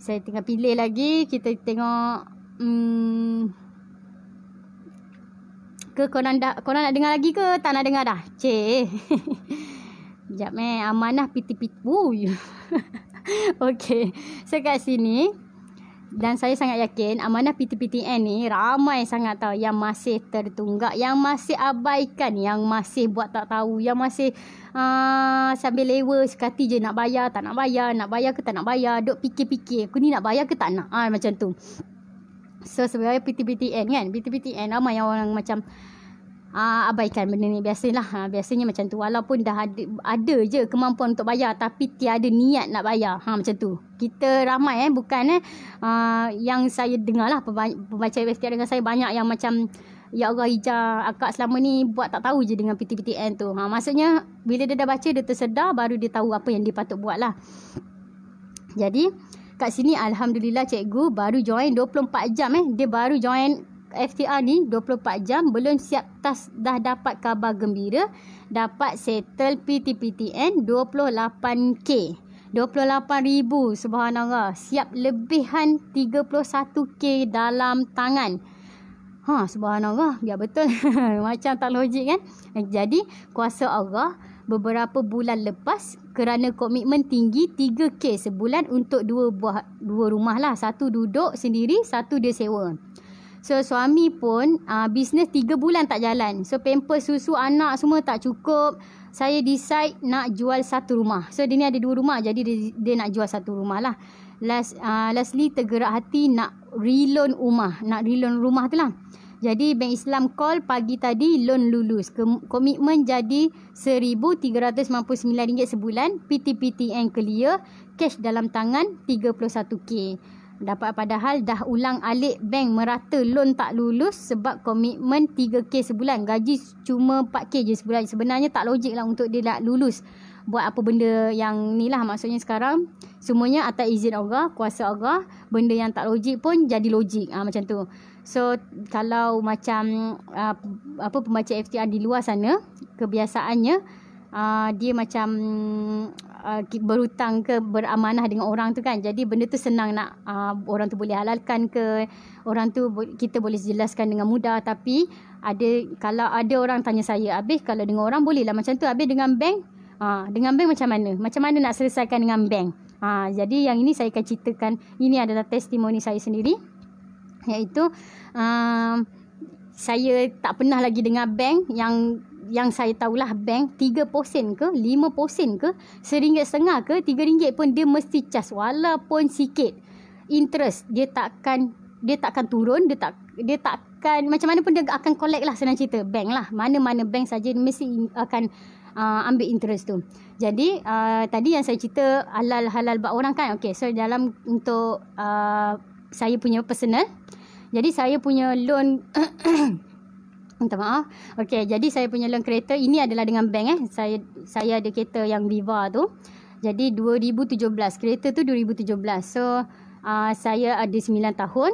saya tengah pilih lagi kita tengok hmm, ke korang dah korang nak dengar lagi ke tak nak dengar dah cik [laughs] sekejap eh amanah piti piti wuih [laughs] Okey. So kat sini dan saya sangat yakin amanah PTPTN ni ramai sangat tahu yang masih tertunggak, yang masih abaikan, yang masih buat tak tahu, yang masih Ah, sambil lewa sekati je nak bayar tak nak bayar nak bayar ke tak nak bayar duk fikir-fikir aku ni nak bayar ke tak nak ha, macam tu so sebenarnya PTPTN kan PTPTN ramai yang orang macam Uh, abaikan benda ni biasalah ha, biasanya macam tu walaupun dah ada ada je kemampuan untuk bayar tapi tiada niat nak bayar ha macam tu kita ramai eh bukan eh uh, yang saya dengar lah pembaca FTR dengan saya banyak yang macam Ya Allah hijau Akak selama ni Buat tak tahu je Dengan PTPTN tu ha, Maksudnya Bila dia dah baca Dia tersedar Baru dia tahu Apa yang dia patut buat lah Jadi Kat sini Alhamdulillah cikgu Baru join 24 jam eh Dia baru join FTR ni 24 jam Belum siap tas Dah dapat kabar gembira Dapat settle PTPTN 28K 28 ribu Subhanallah Siap lebihan 31K Dalam Tangan Ha, subhanallah, biar ya, betul. [laughs] Macam tak logik kan? Eh, jadi, kuasa Allah beberapa bulan lepas kerana komitmen tinggi 3K sebulan untuk dua buah dua rumah lah. Satu duduk sendiri, satu dia sewa. So, suami pun uh, bisnes 3 bulan tak jalan. So, pamper susu anak semua tak cukup. Saya decide nak jual satu rumah. So, dia ni ada dua rumah. Jadi, dia, dia nak jual satu rumah lah. Last, uh, lastly, tergerak hati nak reloan rumah. Nak reloan rumah tu lah. Jadi Bank Islam call pagi tadi loan lulus. Komitmen jadi RM1,399 sebulan. PTPTN clear. Cash dalam tangan 31K. Dapat padahal dah ulang alik bank merata loan tak lulus sebab komitmen 3K sebulan. Gaji cuma 4K je sebulan. Sebenarnya tak logik lah untuk dia nak lulus buat apa benda yang ni lah maksudnya sekarang semuanya atas izin Allah, kuasa Allah, benda yang tak logik pun jadi logik ha, macam tu. So kalau macam uh, apa pembaca FTR di luar sana kebiasaannya uh, dia macam uh, berhutang ke beramanah dengan orang tu kan. Jadi benda tu senang nak uh, orang tu boleh halalkan ke orang tu kita boleh jelaskan dengan mudah tapi ada kalau ada orang tanya saya habis kalau dengan orang boleh lah macam tu habis dengan bank Ha, dengan bank macam mana? Macam mana nak selesaikan dengan bank? Ha, jadi yang ini saya akan ceritakan. Ini adalah testimoni saya sendiri. Iaitu um, saya tak pernah lagi dengar bank yang yang saya tahulah bank 3 posen ke 5 posen ke seringgit setengah ke 3 ringgit pun dia mesti cas walaupun sikit interest dia takkan dia takkan turun dia tak dia takkan macam mana pun dia akan collect lah senang cerita bank lah mana-mana bank saja mesti akan uh, uh, ambil interest tu. Jadi uh, tadi yang saya cerita halal halal buat orang kan. Okay so dalam untuk uh, saya punya personal. Jadi saya punya loan [coughs] Minta maaf. Okay, jadi saya punya loan kereta. Ini adalah dengan bank eh. Saya saya ada kereta yang Viva tu. Jadi 2017. Kereta tu 2017. So, uh, saya ada 9 tahun.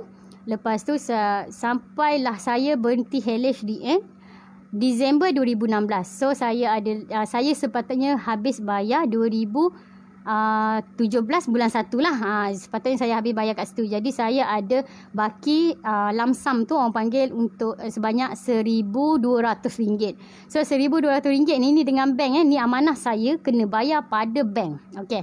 Lepas tu, sa- sampailah saya berhenti helish di end. Eh. Disember 2016. So saya ada uh, saya sepatutnya habis bayar 2000 uh, 17 bulan 1 lah. Uh, sepatutnya saya habis bayar kat situ. Jadi saya ada baki uh, lamsam tu orang panggil untuk uh, sebanyak RM1,200. So RM1,200 ni ni dengan bank eh. Ni amanah saya kena bayar pada bank. Okay.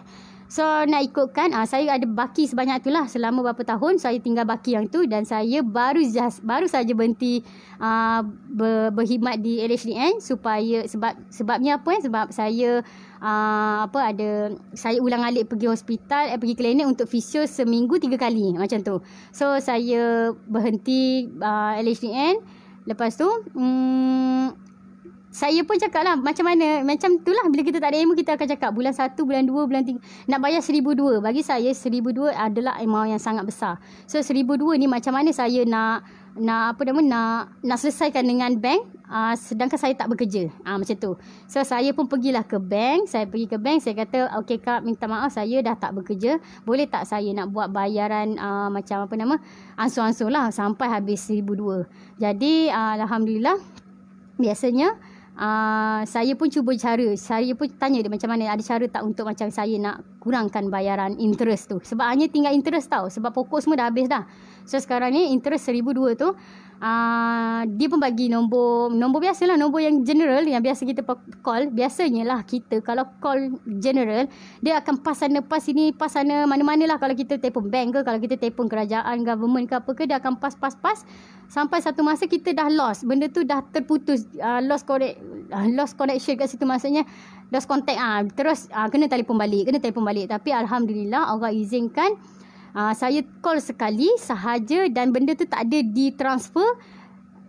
So nak ikutkan uh, saya ada baki sebanyak itulah selama berapa tahun saya tinggal baki yang tu dan saya baru just baru saja berhenti uh, ah, ber, berkhidmat di LHDN supaya sebab sebabnya apa eh sebab saya Uh, apa ada saya ulang alik pergi hospital eh, pergi klinik untuk fisio seminggu tiga kali macam tu so saya berhenti uh, LHDN lepas tu um, saya pun cakap lah macam mana macam tu lah bila kita tak ada ilmu kita akan cakap bulan satu bulan dua bulan tiga nak bayar seribu dua bagi saya seribu dua adalah amount yang sangat besar so seribu dua ni macam mana saya nak nak apa nama nak nak selesaikan dengan bank uh, sedangkan saya tak bekerja uh, macam tu so saya pun pergilah ke bank saya pergi ke bank saya kata okey kak minta maaf saya dah tak bekerja boleh tak saya nak buat bayaran uh, macam apa nama ansur-ansur lah sampai habis seribu dua jadi uh, Alhamdulillah biasanya uh, saya pun cuba cara saya pun tanya dia macam mana ada cara tak untuk macam saya nak kurangkan bayaran interest tu sebab hanya tinggal interest tau sebab pokok semua dah habis dah so sekarang ni interest seribu dua tu Ah, dia pun bagi nombor nombor biasalah nombor yang general yang biasa kita call biasanya lah kita kalau call general dia akan pas sana pas sini pas sana mana-mana lah kalau kita telefon bank ke kalau kita telefon kerajaan government ke apa ke dia akan pas pas pas sampai satu masa kita dah lost benda tu dah terputus uh, lost connect uh, ah, lost connection kat situ maksudnya lost contact ah uh, terus uh, kena telefon balik kena telefon balik tapi alhamdulillah Allah izinkan Ah, saya call sekali sahaja dan benda tu tak ada di transfer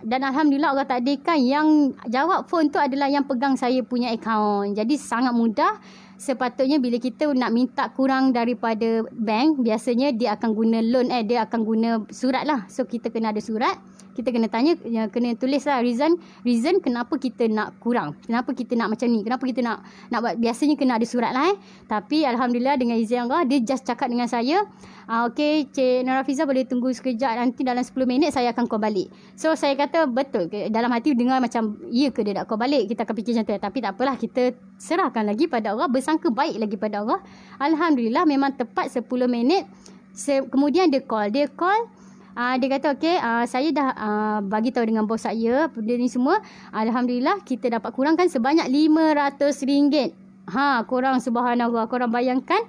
dan alhamdulillah orang takdirkan yang jawab phone tu adalah yang pegang saya punya account. Jadi sangat mudah sepatutnya bila kita nak minta kurang daripada bank biasanya dia akan guna loan eh dia akan guna surat lah. So kita kena ada surat kita kena tanya ya, kena lah reason reason kenapa kita nak kurang kenapa kita nak macam ni kenapa kita nak nak buat biasanya kena ada surat lah eh tapi alhamdulillah dengan izin Allah dia just cakap dengan saya ah, okay Cik Narafiza boleh tunggu sekejap nanti dalam 10 minit saya akan call balik so saya kata betul dalam hati dengar macam iya ke dia nak call balik kita akan fikir macam tu tapi tak apalah kita serahkan lagi pada Allah bersangka baik lagi pada Allah alhamdulillah memang tepat 10 minit Se- kemudian dia call dia call uh, dia kata okey uh, saya dah uh, bagi tahu dengan bos saya benda ni semua alhamdulillah kita dapat kurangkan sebanyak RM500 ha kurang subhanallah korang bayangkan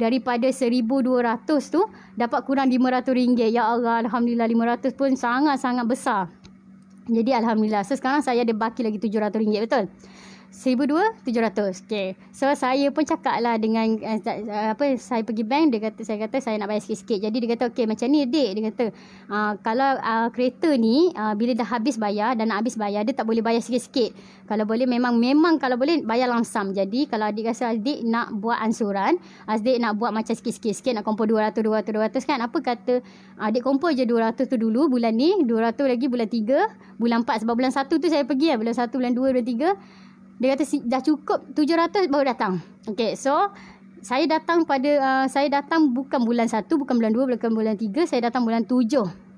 daripada 1200 tu dapat kurang RM500 ya Allah alhamdulillah 500 pun sangat-sangat besar jadi alhamdulillah so sekarang saya ada baki lagi RM700 betul 1200 okey so saya pun cakap lah dengan uh, apa saya pergi bank dia kata saya kata saya nak bayar sikit-sikit jadi dia kata okey macam ni dik dia kata uh, kalau uh, kereta ni uh, bila dah habis bayar dan nak habis bayar dia tak boleh bayar sikit-sikit kalau boleh memang memang kalau boleh bayar langsam jadi kalau adik rasa adik nak buat ansuran adik nak buat macam sikit-sikit sikit nak kumpul 200 200 200 kan apa kata adik kumpul je 200 tu dulu bulan ni 200 lagi bulan 3 bulan 4 sebab bulan 1 tu saya pergi lah bulan 1 bulan 2 bulan 3 dia kata dah cukup 700 baru datang. Okay so saya datang pada uh, saya datang bukan bulan 1 bukan bulan 2 bukan bulan 3 saya datang bulan 7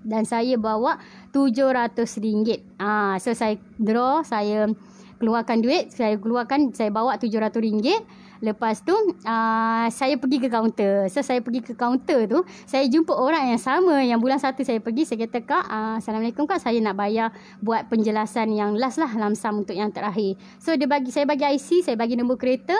dan saya bawa RM700. Ah so saya draw saya keluarkan duit saya keluarkan saya bawa RM700 Lepas tu uh, saya pergi ke kaunter. So saya pergi ke kaunter tu, saya jumpa orang yang sama yang bulan satu saya pergi. Saya kata, "Kak, uh, assalamualaikum kak, saya nak bayar buat penjelasan yang last lah lamsam untuk yang terakhir." So dia bagi saya bagi IC, saya bagi nombor kereta.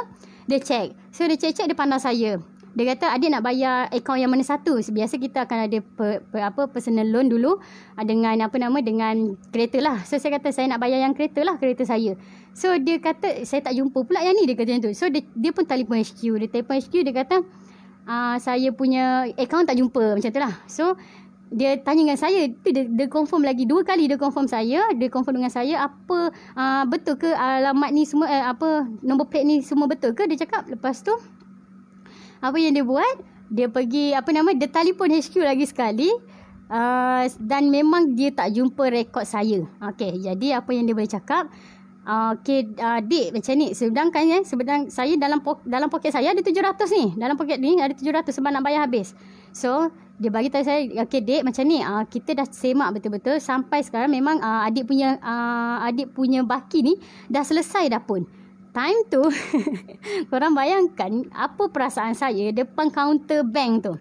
Dia check. So dia check-check dia pandang lah saya dia kata ada nak bayar akaun yang mana satu biasa kita akan ada per, per, apa personal loan dulu ah, dengan apa nama dengan kereta lah so saya kata saya nak bayar yang kereta lah kereta saya so dia kata saya tak jumpa pula yang ni dia kata yang tu so dia, dia pun telefon HQ dia telefon HQ dia kata Uh, saya punya account tak jumpa macam tu lah. So dia tanya dengan saya, tu dia, dia confirm lagi dua kali dia confirm saya, dia confirm dengan saya apa uh, betul ke alamat ni semua uh, apa nombor plate ni semua betul ke dia cakap lepas tu apa yang dia buat? Dia pergi apa nama dia telefon HQ lagi sekali. Uh, dan memang dia tak jumpa rekod saya. Okey, jadi apa yang dia boleh cakap? Uh, ah, okay, uh, ah, dek macam ni Sedangkan ya, sedang saya dalam po- dalam poket saya ada 700 ni Dalam poket ni ada 700 sebab nak bayar habis So, dia bagi tahu saya Okay, dek macam ni uh, Kita dah semak betul-betul Sampai sekarang memang uh, adik punya uh, adik punya baki ni Dah selesai dah pun time tu [laughs] korang bayangkan apa perasaan saya depan kaunter bank tu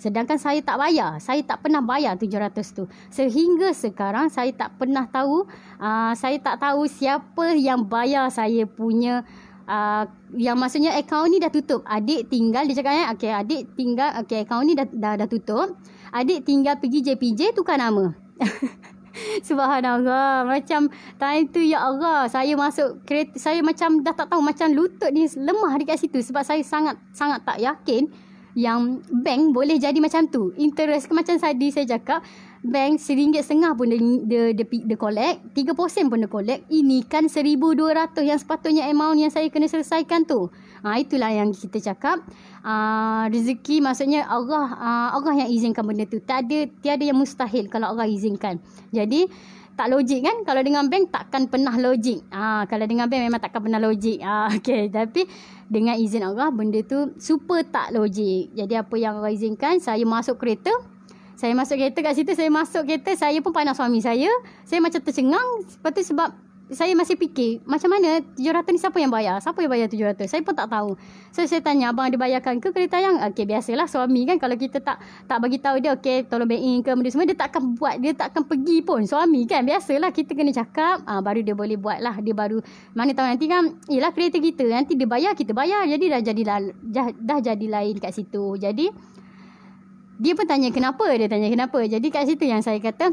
sedangkan saya tak bayar saya tak pernah bayar tujuh ratus tu sehingga sekarang saya tak pernah tahu uh, saya tak tahu siapa yang bayar saya punya Uh, yang maksudnya akaun ni dah tutup. Adik tinggal dia cakap eh, okay, adik tinggal okay, akaun ni dah, dah dah tutup. Adik tinggal pergi JPJ tukar nama. [laughs] [laughs] Subhanallah Macam Time tu ya Allah Saya masuk kereta, Saya macam Dah tak tahu Macam lutut ni Lemah dekat situ Sebab saya sangat Sangat tak yakin Yang bank Boleh jadi macam tu Interest Macam tadi saya cakap Bank RM1.50 pun dia, dia, dia, collect RM3 pun dia collect Ini kan RM1,200 Yang sepatutnya amount Yang saya kena selesaikan tu ha, Itulah yang kita cakap uh, rezeki maksudnya Allah uh, Allah yang izinkan benda tu. Tak ada tiada yang mustahil kalau Allah izinkan. Jadi tak logik kan kalau dengan bank takkan pernah logik. uh, kalau dengan bank memang takkan pernah logik. Ah uh, [laughs] okey tapi dengan izin Allah benda tu super tak logik. Jadi apa yang Allah izinkan saya masuk kereta saya masuk kereta kat situ, saya masuk kereta, saya pun pandang suami saya. Saya macam tercengang. Lepas tu sebab saya masih fikir macam mana 700 ni siapa yang bayar? Siapa yang bayar 700? Saya pun tak tahu. So saya tanya abang ada bayarkan ke kereta yang okey biasalah suami kan kalau kita tak tak bagi tahu dia okey tolong bayar. ke benda semua dia takkan buat dia takkan pergi pun suami kan biasalah kita kena cakap uh, baru dia boleh buat lah dia baru mana tahu nanti kan ialah kereta kita nanti dia bayar kita bayar jadi dah jadi dah, dah jadi lain kat situ. Jadi dia pun tanya kenapa dia tanya kenapa. Jadi kat situ yang saya kata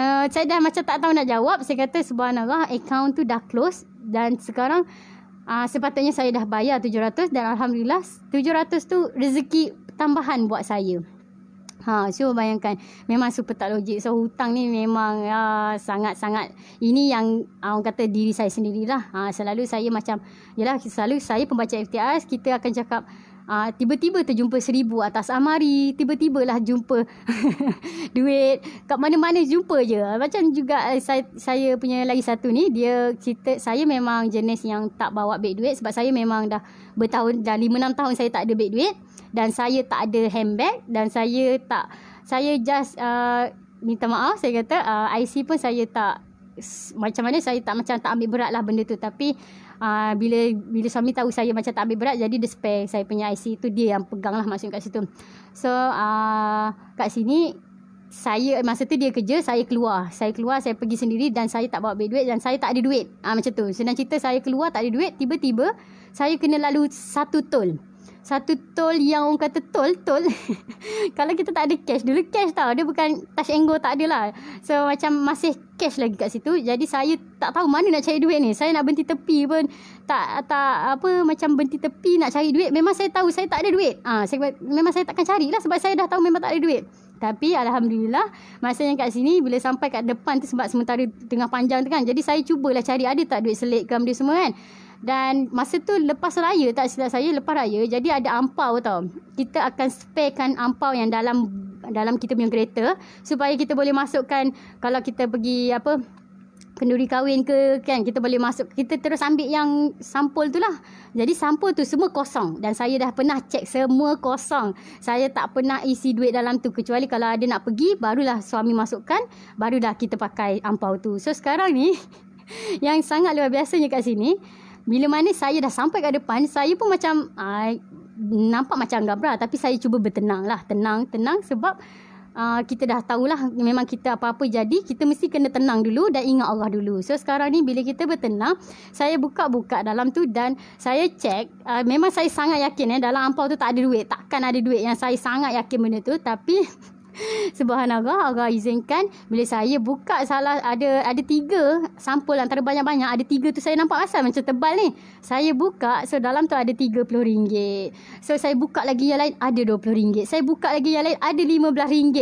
Eh, saya dah macam tak tahu nak jawab. Saya kata subhanallah account tu dah close dan sekarang uh, sepatutnya saya dah bayar 700 dan alhamdulillah 700 tu rezeki tambahan buat saya. Ha, so bayangkan memang super tak logik. So hutang ni memang ya, sangat-sangat ini yang ah, orang kata diri saya sendirilah. Ha, selalu saya macam yalah selalu saya pembaca FTS kita akan cakap Uh, tiba-tiba terjumpa seribu atas amari. Tiba-tiba lah jumpa [laughs] duit. Kat mana-mana jumpa je. Macam juga eh, saya, saya punya lagi satu ni. Dia cerita saya memang jenis yang tak bawa beg duit. Sebab saya memang dah bertahun. Dah lima enam tahun saya tak ada beg duit. Dan saya tak ada handbag. Dan saya tak. Saya just uh, minta maaf. Saya kata uh, ah, IC pun saya tak. Macam mana saya tak macam tak ambil berat lah benda tu. Tapi uh, bila bila suami tahu saya macam tak ambil berat jadi dia spare saya punya IC tu dia yang pegang lah maksudnya kat situ so uh, kat sini saya masa tu dia kerja saya keluar saya keluar saya pergi sendiri dan saya tak bawa duit dan saya tak ada duit uh, macam tu senang cerita saya keluar tak ada duit tiba-tiba saya kena lalu satu tol satu tol yang orang kata tol tol [laughs] kalau kita tak ada cash dulu cash tau dia bukan touch and go tak ada lah so macam masih cash lagi kat situ jadi saya tak tahu mana nak cari duit ni saya nak berhenti tepi pun tak tak apa macam berhenti tepi nak cari duit memang saya tahu saya tak ada duit ah ha, saya memang saya takkan cari lah sebab saya dah tahu memang tak ada duit tapi Alhamdulillah Masa yang kat sini boleh sampai kat depan tu Sebab sementara Tengah panjang tu kan Jadi saya cubalah cari Ada tak duit selit ke Benda semua kan dan masa tu lepas raya tak silap saya lepas raya jadi ada ampau tau. Kita akan sparekan ampau yang dalam dalam kita punya kereta supaya kita boleh masukkan kalau kita pergi apa kenduri kahwin ke kan kita boleh masuk kita terus ambil yang sampul tu lah jadi sampul tu semua kosong dan saya dah pernah cek semua kosong saya tak pernah isi duit dalam tu kecuali kalau ada nak pergi barulah suami masukkan barulah kita pakai ampau tu so sekarang ni [laughs] yang sangat luar biasanya kat sini bila mana saya dah sampai kat depan, saya pun macam uh, nampak macam gabra tapi saya cuba bertenang lah. Tenang, tenang sebab uh, kita dah tahulah memang kita apa-apa jadi, kita mesti kena tenang dulu dan ingat Allah dulu. So sekarang ni bila kita bertenang, saya buka-buka dalam tu dan saya cek, uh, ah, memang saya sangat yakin eh, dalam ampau tu tak ada duit. Takkan ada duit yang saya sangat yakin benda tu tapi... Subhanallah Allah izinkan bila saya buka salah ada ada tiga sampul antara banyak-banyak ada tiga tu saya nampak pasal macam tebal ni. Saya buka so dalam tu ada RM30. So saya buka lagi yang lain ada RM20. Saya buka lagi yang lain ada RM15.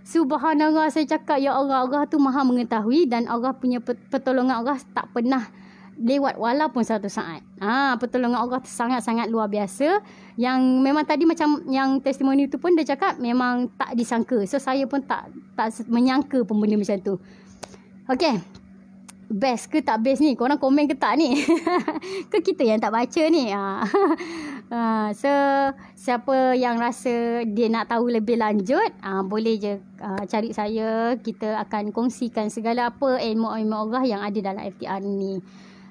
Subhanallah saya cakap ya Allah Allah tu maha mengetahui dan Allah punya pertolongan Allah tak pernah lewat walaupun satu saat. Ah, ha, pertolongan Allah sangat-sangat luar biasa. Yang memang tadi macam yang testimoni itu pun dia cakap memang tak disangka. So saya pun tak tak menyangka pun benda macam tu. Okay. Best ke tak best ni? Korang komen ke tak ni? [laughs] ke kita yang tak baca ni? Ha. [laughs] ha. So, siapa yang rasa dia nak tahu lebih lanjut, ha, boleh je ha, cari saya. Kita akan kongsikan segala apa ilmu-ilmu Allah yang ada dalam FTR ni.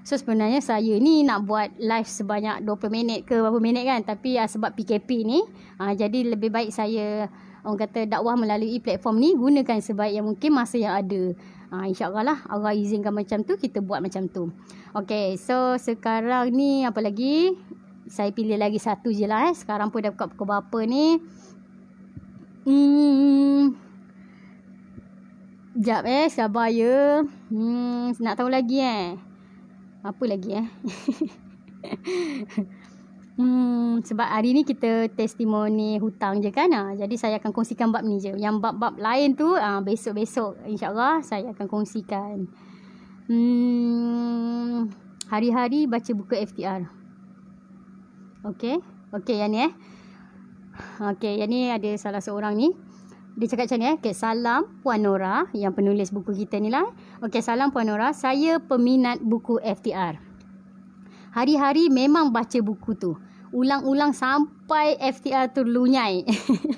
So sebenarnya saya ni nak buat live sebanyak 20 minit ke berapa minit kan tapi uh, sebab PKP ni uh, jadi lebih baik saya orang kata dakwah melalui platform ni gunakan sebaik yang mungkin masa yang ada. Ah uh, insya lah Allah izinkan macam tu kita buat macam tu. Okay so sekarang ni apa lagi? Saya pilih lagi satu je lah eh. Sekarang pun dah buka pukul berapa ni. Hmm. Sekejap eh sabar ya. Hmm nak tahu lagi eh apa lagi eh [laughs] hmm, sebab hari ni kita testimoni hutang je kan ha? jadi saya akan kongsikan bab ni je yang bab-bab lain tu ha, besok-besok insyaAllah saya akan kongsikan hmm, hari-hari baca buku FTR Okay Okay yang ni eh Okay yang ni ada salah seorang ni dia cakap macam ni eh. Okay, salam Puan Nora yang penulis buku kita ni lah. Eh. Okay, salam Puan Nora. Saya peminat buku FTR. Hari-hari memang baca buku tu. Ulang-ulang sampai FTR tu lunyai.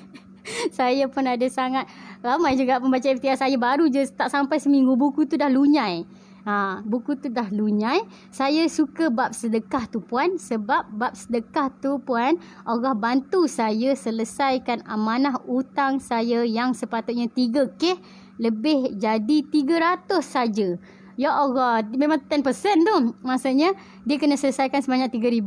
[laughs] saya pun ada sangat ramai juga pembaca FTR saya baru je tak sampai seminggu buku tu dah lunyai. Ha, buku tu dah lunyai. Saya suka bab sedekah tu puan sebab bab sedekah tu puan Allah bantu saya selesaikan amanah hutang saya yang sepatutnya 3k lebih jadi 300 saja. Ya Allah, memang 10% tu. Maksudnya dia kena selesaikan sebanyak 3000,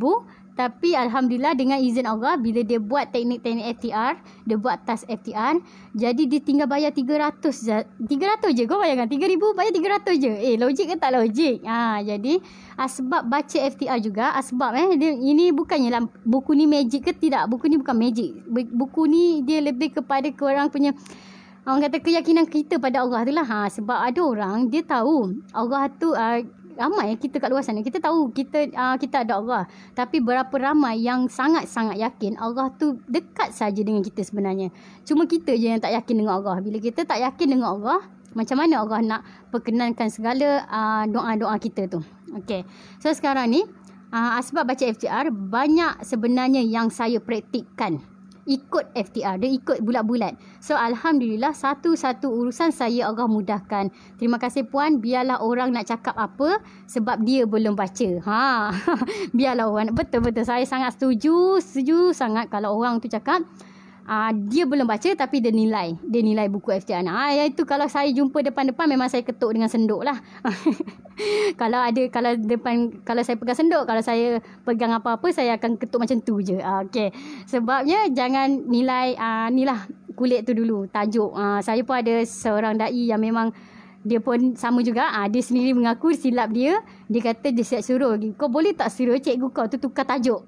tapi Alhamdulillah dengan izin Allah bila dia buat teknik-teknik FTR, dia buat tas FTR, jadi dia tinggal bayar 300 300 je. Kau bayangkan 3000 bayar 300 je. Eh logik ke tak logik? Ha, jadi asbab ah, baca FTR juga, asbab ah, eh dia, ini bukannya lah, buku ni magic ke tidak? Buku ni bukan magic. Buku ni dia lebih kepada orang punya Orang kata keyakinan kita pada Allah tu lah. Ha, sebab ada orang dia tahu Allah tu uh, ramai kita kat luar sana kita tahu kita uh, kita ada Allah tapi berapa ramai yang sangat-sangat yakin Allah tu dekat saja dengan kita sebenarnya cuma kita je yang tak yakin dengan Allah bila kita tak yakin dengan Allah macam mana Allah nak perkenankan segala uh, doa-doa kita tu okey so sekarang ni uh, asbab baca FTR banyak sebenarnya yang saya praktikkan ikut FTR. Dia ikut bulat-bulat. So Alhamdulillah satu-satu urusan saya Allah mudahkan. Terima kasih Puan. Biarlah orang nak cakap apa sebab dia belum baca. Ha. [laughs] Biarlah orang. Betul-betul saya sangat setuju. Setuju sangat kalau orang tu cakap uh, dia belum baca tapi dia nilai. Dia nilai buku FTN. Ah, uh, itu kalau saya jumpa depan-depan memang saya ketuk dengan senduk lah. [laughs] kalau ada, kalau depan, kalau saya pegang senduk, kalau saya pegang apa-apa, saya akan ketuk macam tu je. Uh, ah, okay. Sebabnya jangan nilai, uh, ni lah kulit tu dulu, tajuk. Uh, saya pun ada seorang da'i yang memang dia pun sama juga ah dia sendiri mengaku silap dia dia kata dia siap suruh kau boleh tak suruh cikgu kau tu tukar tajuk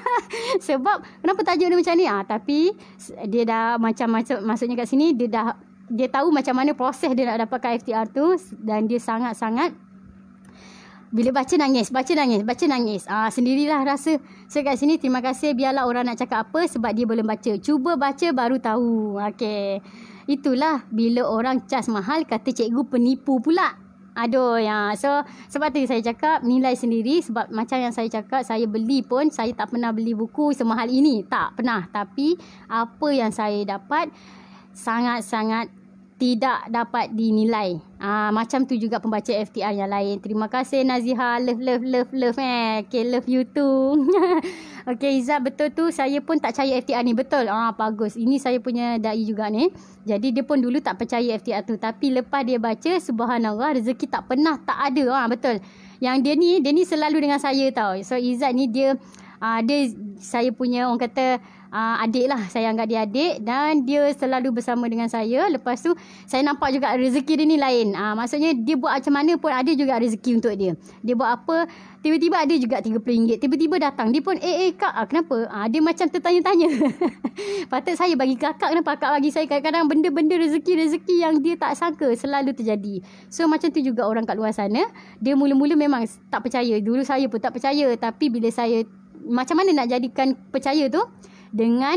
[laughs] sebab kenapa tajuk dia macam ni ah tapi dia dah macam-macam maksudnya kat sini dia dah dia tahu macam mana proses dia nak dapatkan FTR tu dan dia sangat-sangat bila baca nangis, baca nangis, baca nangis. Ah sendirilah rasa. Saya kat sini terima kasih biarlah orang nak cakap apa sebab dia belum baca. Cuba baca baru tahu. Okey. Itulah bila orang cas mahal kata cikgu penipu pula. Aduh ya. So sebab tu saya cakap nilai sendiri sebab macam yang saya cakap saya beli pun saya tak pernah beli buku semahal ini. Tak pernah. Tapi apa yang saya dapat sangat-sangat tidak dapat dinilai. Ah macam tu juga pembaca FTR yang lain. Terima kasih Naziha. Love love love love eh. Okay, love you too. [laughs] okay Izzat betul tu saya pun tak percaya FTR ni. Betul. Ah uh, bagus. Ini saya punya dai juga ni. Jadi dia pun dulu tak percaya FTR tu tapi lepas dia baca subhanallah rezeki tak pernah tak ada. Ah betul. Yang dia ni dia ni selalu dengan saya tau. So Izzat ni dia ah uh, dia saya punya orang kata uh, adik lah. Saya anggap dia adik dan dia selalu bersama dengan saya. Lepas tu saya nampak juga rezeki dia ni lain. Uh, maksudnya dia buat macam mana pun ada juga rezeki untuk dia. Dia buat apa, tiba-tiba ada juga RM30. Tiba-tiba datang. Dia pun, eh, eh, kak, ah, kenapa? Ah, dia macam tertanya-tanya. [laughs] Patut saya bagi kakak, kenapa kakak bagi saya? Kadang-kadang benda-benda rezeki-rezeki yang dia tak sangka selalu terjadi. So, macam tu juga orang kat luar sana. Dia mula-mula memang tak percaya. Dulu saya pun tak percaya. Tapi bila saya, macam mana nak jadikan percaya tu? dengan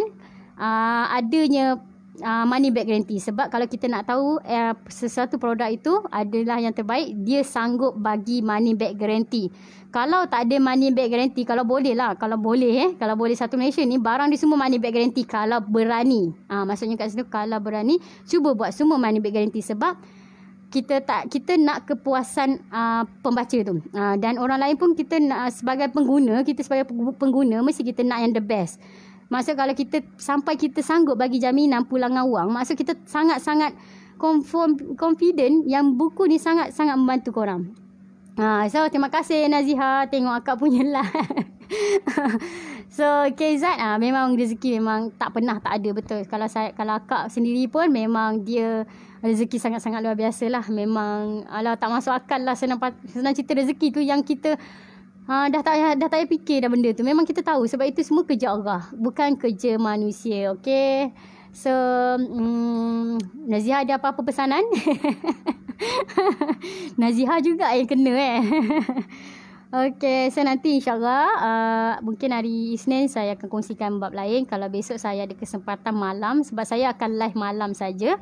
uh, adanya uh, money back guarantee sebab kalau kita nak tahu uh, sesuatu produk itu adalah yang terbaik dia sanggup bagi money back guarantee kalau tak ada money back guarantee kalau boleh lah kalau boleh eh kalau boleh satu Malaysia ni barang dia semua money back guarantee kalau berani uh, maksudnya kat situ kalau berani cuba buat semua money back guarantee sebab kita tak kita nak kepuasan uh, pembaca tu uh, dan orang lain pun kita nak, sebagai pengguna kita sebagai pengguna mesti kita nak yang the best Maksud kalau kita sampai kita sanggup bagi jaminan pulangan wang, maksud kita sangat-sangat confirm, confident yang buku ni sangat-sangat membantu korang. Ha, so terima kasih Naziha tengok akak punya lah. [laughs] so KZ ah ha, memang rezeki memang tak pernah tak ada betul. Kalau saya kalau akak sendiri pun memang dia rezeki sangat-sangat luar biasa lah. Memang ala tak masuk akal lah senang, senang cerita rezeki tu yang kita Ha, dah tak dah tak payah fikir dah benda tu. Memang kita tahu sebab itu semua kerja Allah, bukan kerja manusia. Okey. So, um, mm, Nazia ada apa-apa pesanan? [laughs] Nazia juga yang kena eh. [laughs] Okey, so nanti insyaAllah uh, mungkin hari Isnin saya akan kongsikan bab lain. Kalau besok saya ada kesempatan malam sebab saya akan live malam saja.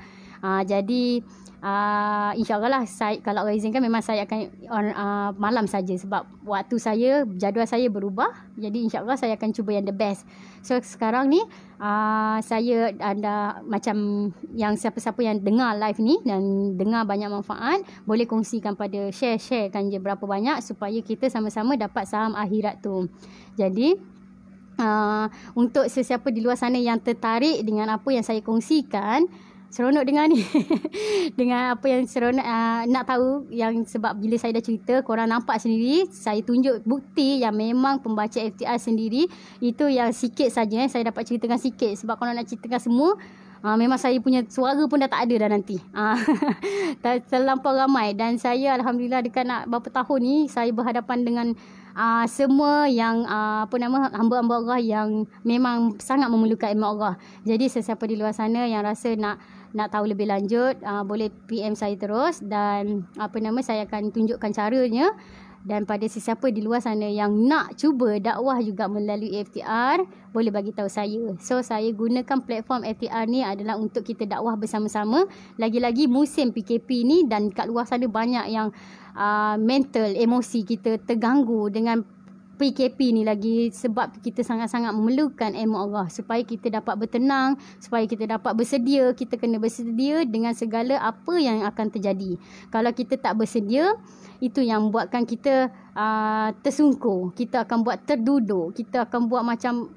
Uh, jadi uh, insyaAllah lah saya, kalau Allah izinkan memang saya akan on, uh, malam saja sebab waktu saya, jadual saya berubah. Jadi insyaAllah saya akan cuba yang the best. So sekarang ni uh, saya ada macam yang siapa-siapa yang dengar live ni dan dengar banyak manfaat boleh kongsikan pada share share kan je berapa banyak supaya kita sama-sama dapat saham akhirat tu. Jadi uh, untuk sesiapa di luar sana yang tertarik dengan apa yang saya kongsikan seronok dengar ni. [laughs] dengan apa yang seronok uh, nak tahu yang sebab bila saya dah cerita korang nampak sendiri saya tunjuk bukti yang memang pembaca FTR sendiri itu yang sikit saja eh, saya dapat ceritakan sikit sebab kalau nak ceritakan semua Uh, memang saya punya suara pun dah tak ada dah nanti. Uh, [laughs] terlampau ramai dan saya Alhamdulillah dekat nak berapa tahun ni saya berhadapan dengan uh, semua yang uh, apa nama hamba-hamba Allah yang memang sangat memerlukan ilmu Allah. Jadi sesiapa di luar sana yang rasa nak nak tahu lebih lanjut uh, boleh PM saya terus dan apa nama saya akan tunjukkan caranya dan pada sesiapa di luar sana yang nak cuba dakwah juga melalui FTR boleh bagi tahu saya. So saya gunakan platform FTR ni adalah untuk kita dakwah bersama-sama. Lagi-lagi musim PKP ni dan kat luar sana banyak yang uh, mental emosi kita terganggu dengan PKP ni lagi sebab kita sangat-sangat memerlukan ilmu Allah supaya kita dapat bertenang, supaya kita dapat bersedia, kita kena bersedia dengan segala apa yang akan terjadi. Kalau kita tak bersedia, itu yang buatkan kita uh, tersungkur, kita akan buat terduduk, kita akan buat macam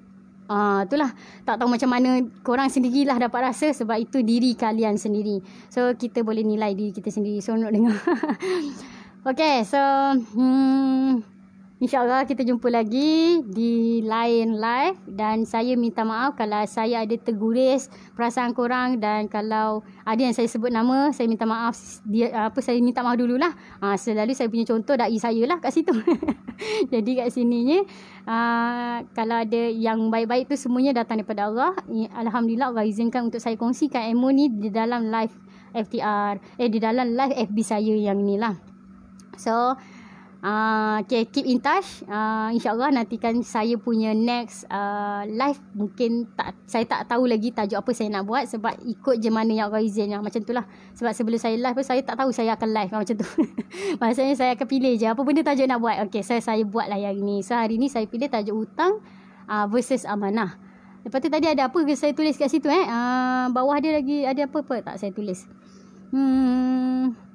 Uh, itulah tak tahu macam mana korang sendirilah dapat rasa sebab itu diri kalian sendiri. So kita boleh nilai diri kita sendiri. Seronok dengar. [laughs] okay so hmm, InsyaAllah kita jumpa lagi di lain live dan saya minta maaf kalau saya ada terguris perasaan korang dan kalau ada yang saya sebut nama saya minta maaf dia apa saya minta maaf dululah. Ha, selalu saya punya contoh dai saya lah kat situ. [laughs] Jadi kat sininya ha, kalau ada yang baik-baik tu semuanya datang daripada Allah. Alhamdulillah Allah izinkan untuk saya kongsikan ilmu ni di dalam live FTR eh di dalam live FB saya yang ni lah So, Ah, okay, keep in touch. Uh, InsyaAllah nantikan saya punya next uh, live. Mungkin tak, saya tak tahu lagi tajuk apa saya nak buat. Sebab ikut je mana yang Allah izin. Macam itulah. Sebab sebelum saya live pun saya tak tahu saya akan live. Macam tu. [laughs] Maksudnya saya akan pilih je. Apa benda tajuk nak buat. Okay, saya saya buat lah yang ni. So, hari ni saya pilih tajuk hutang uh, versus amanah. Lepas tu tadi ada apa ke saya tulis kat situ eh? Uh, bawah dia lagi ada apa-apa tak saya tulis? Hmm...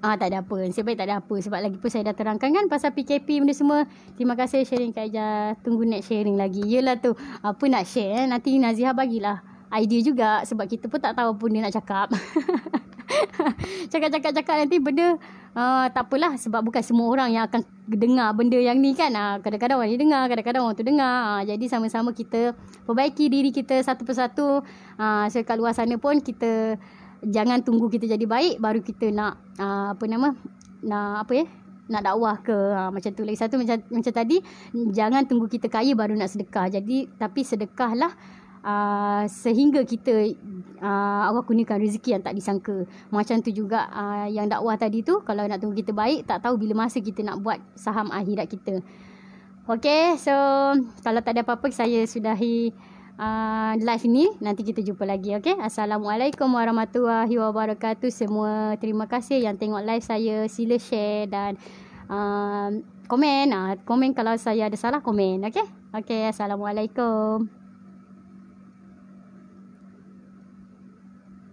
Ah tak ada apa. Nasib baik tak ada apa sebab lagi pun saya dah terangkan kan pasal PKP benda semua. Terima kasih sharing Kak Ija. Tunggu next sharing lagi. Yelah tu. Apa nak share eh? Nanti Nazihah bagilah idea juga sebab kita pun tak tahu pun dia nak cakap. [laughs] Cakap-cakap-cakap nanti benda uh, tak apalah sebab bukan semua orang yang akan dengar benda yang ni kan. Uh, kadang-kadang orang ni dengar, kadang-kadang orang tu dengar. Uh, jadi sama-sama kita perbaiki diri kita satu persatu. Uh, so kat luar sana pun kita jangan tunggu kita jadi baik baru kita nak uh, apa nama nak apa ya nak dakwah ke ha, macam tu lagi satu macam macam tadi jangan tunggu kita kaya baru nak sedekah jadi tapi sedekahlah aa, ah, sehingga kita aa, Allah kurniakan rezeki yang tak disangka macam tu juga aa, yang dakwah tadi tu kalau nak tunggu kita baik tak tahu bila masa kita nak buat saham akhirat kita okey so kalau tak ada apa-apa saya sudahi uh, live ni nanti kita jumpa lagi okay assalamualaikum warahmatullahi wabarakatuh semua terima kasih yang tengok live saya sila share dan uh, komen uh, komen kalau saya ada salah komen okay okay assalamualaikum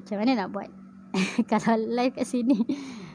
macam mana nak buat [laughs] kalau live kat sini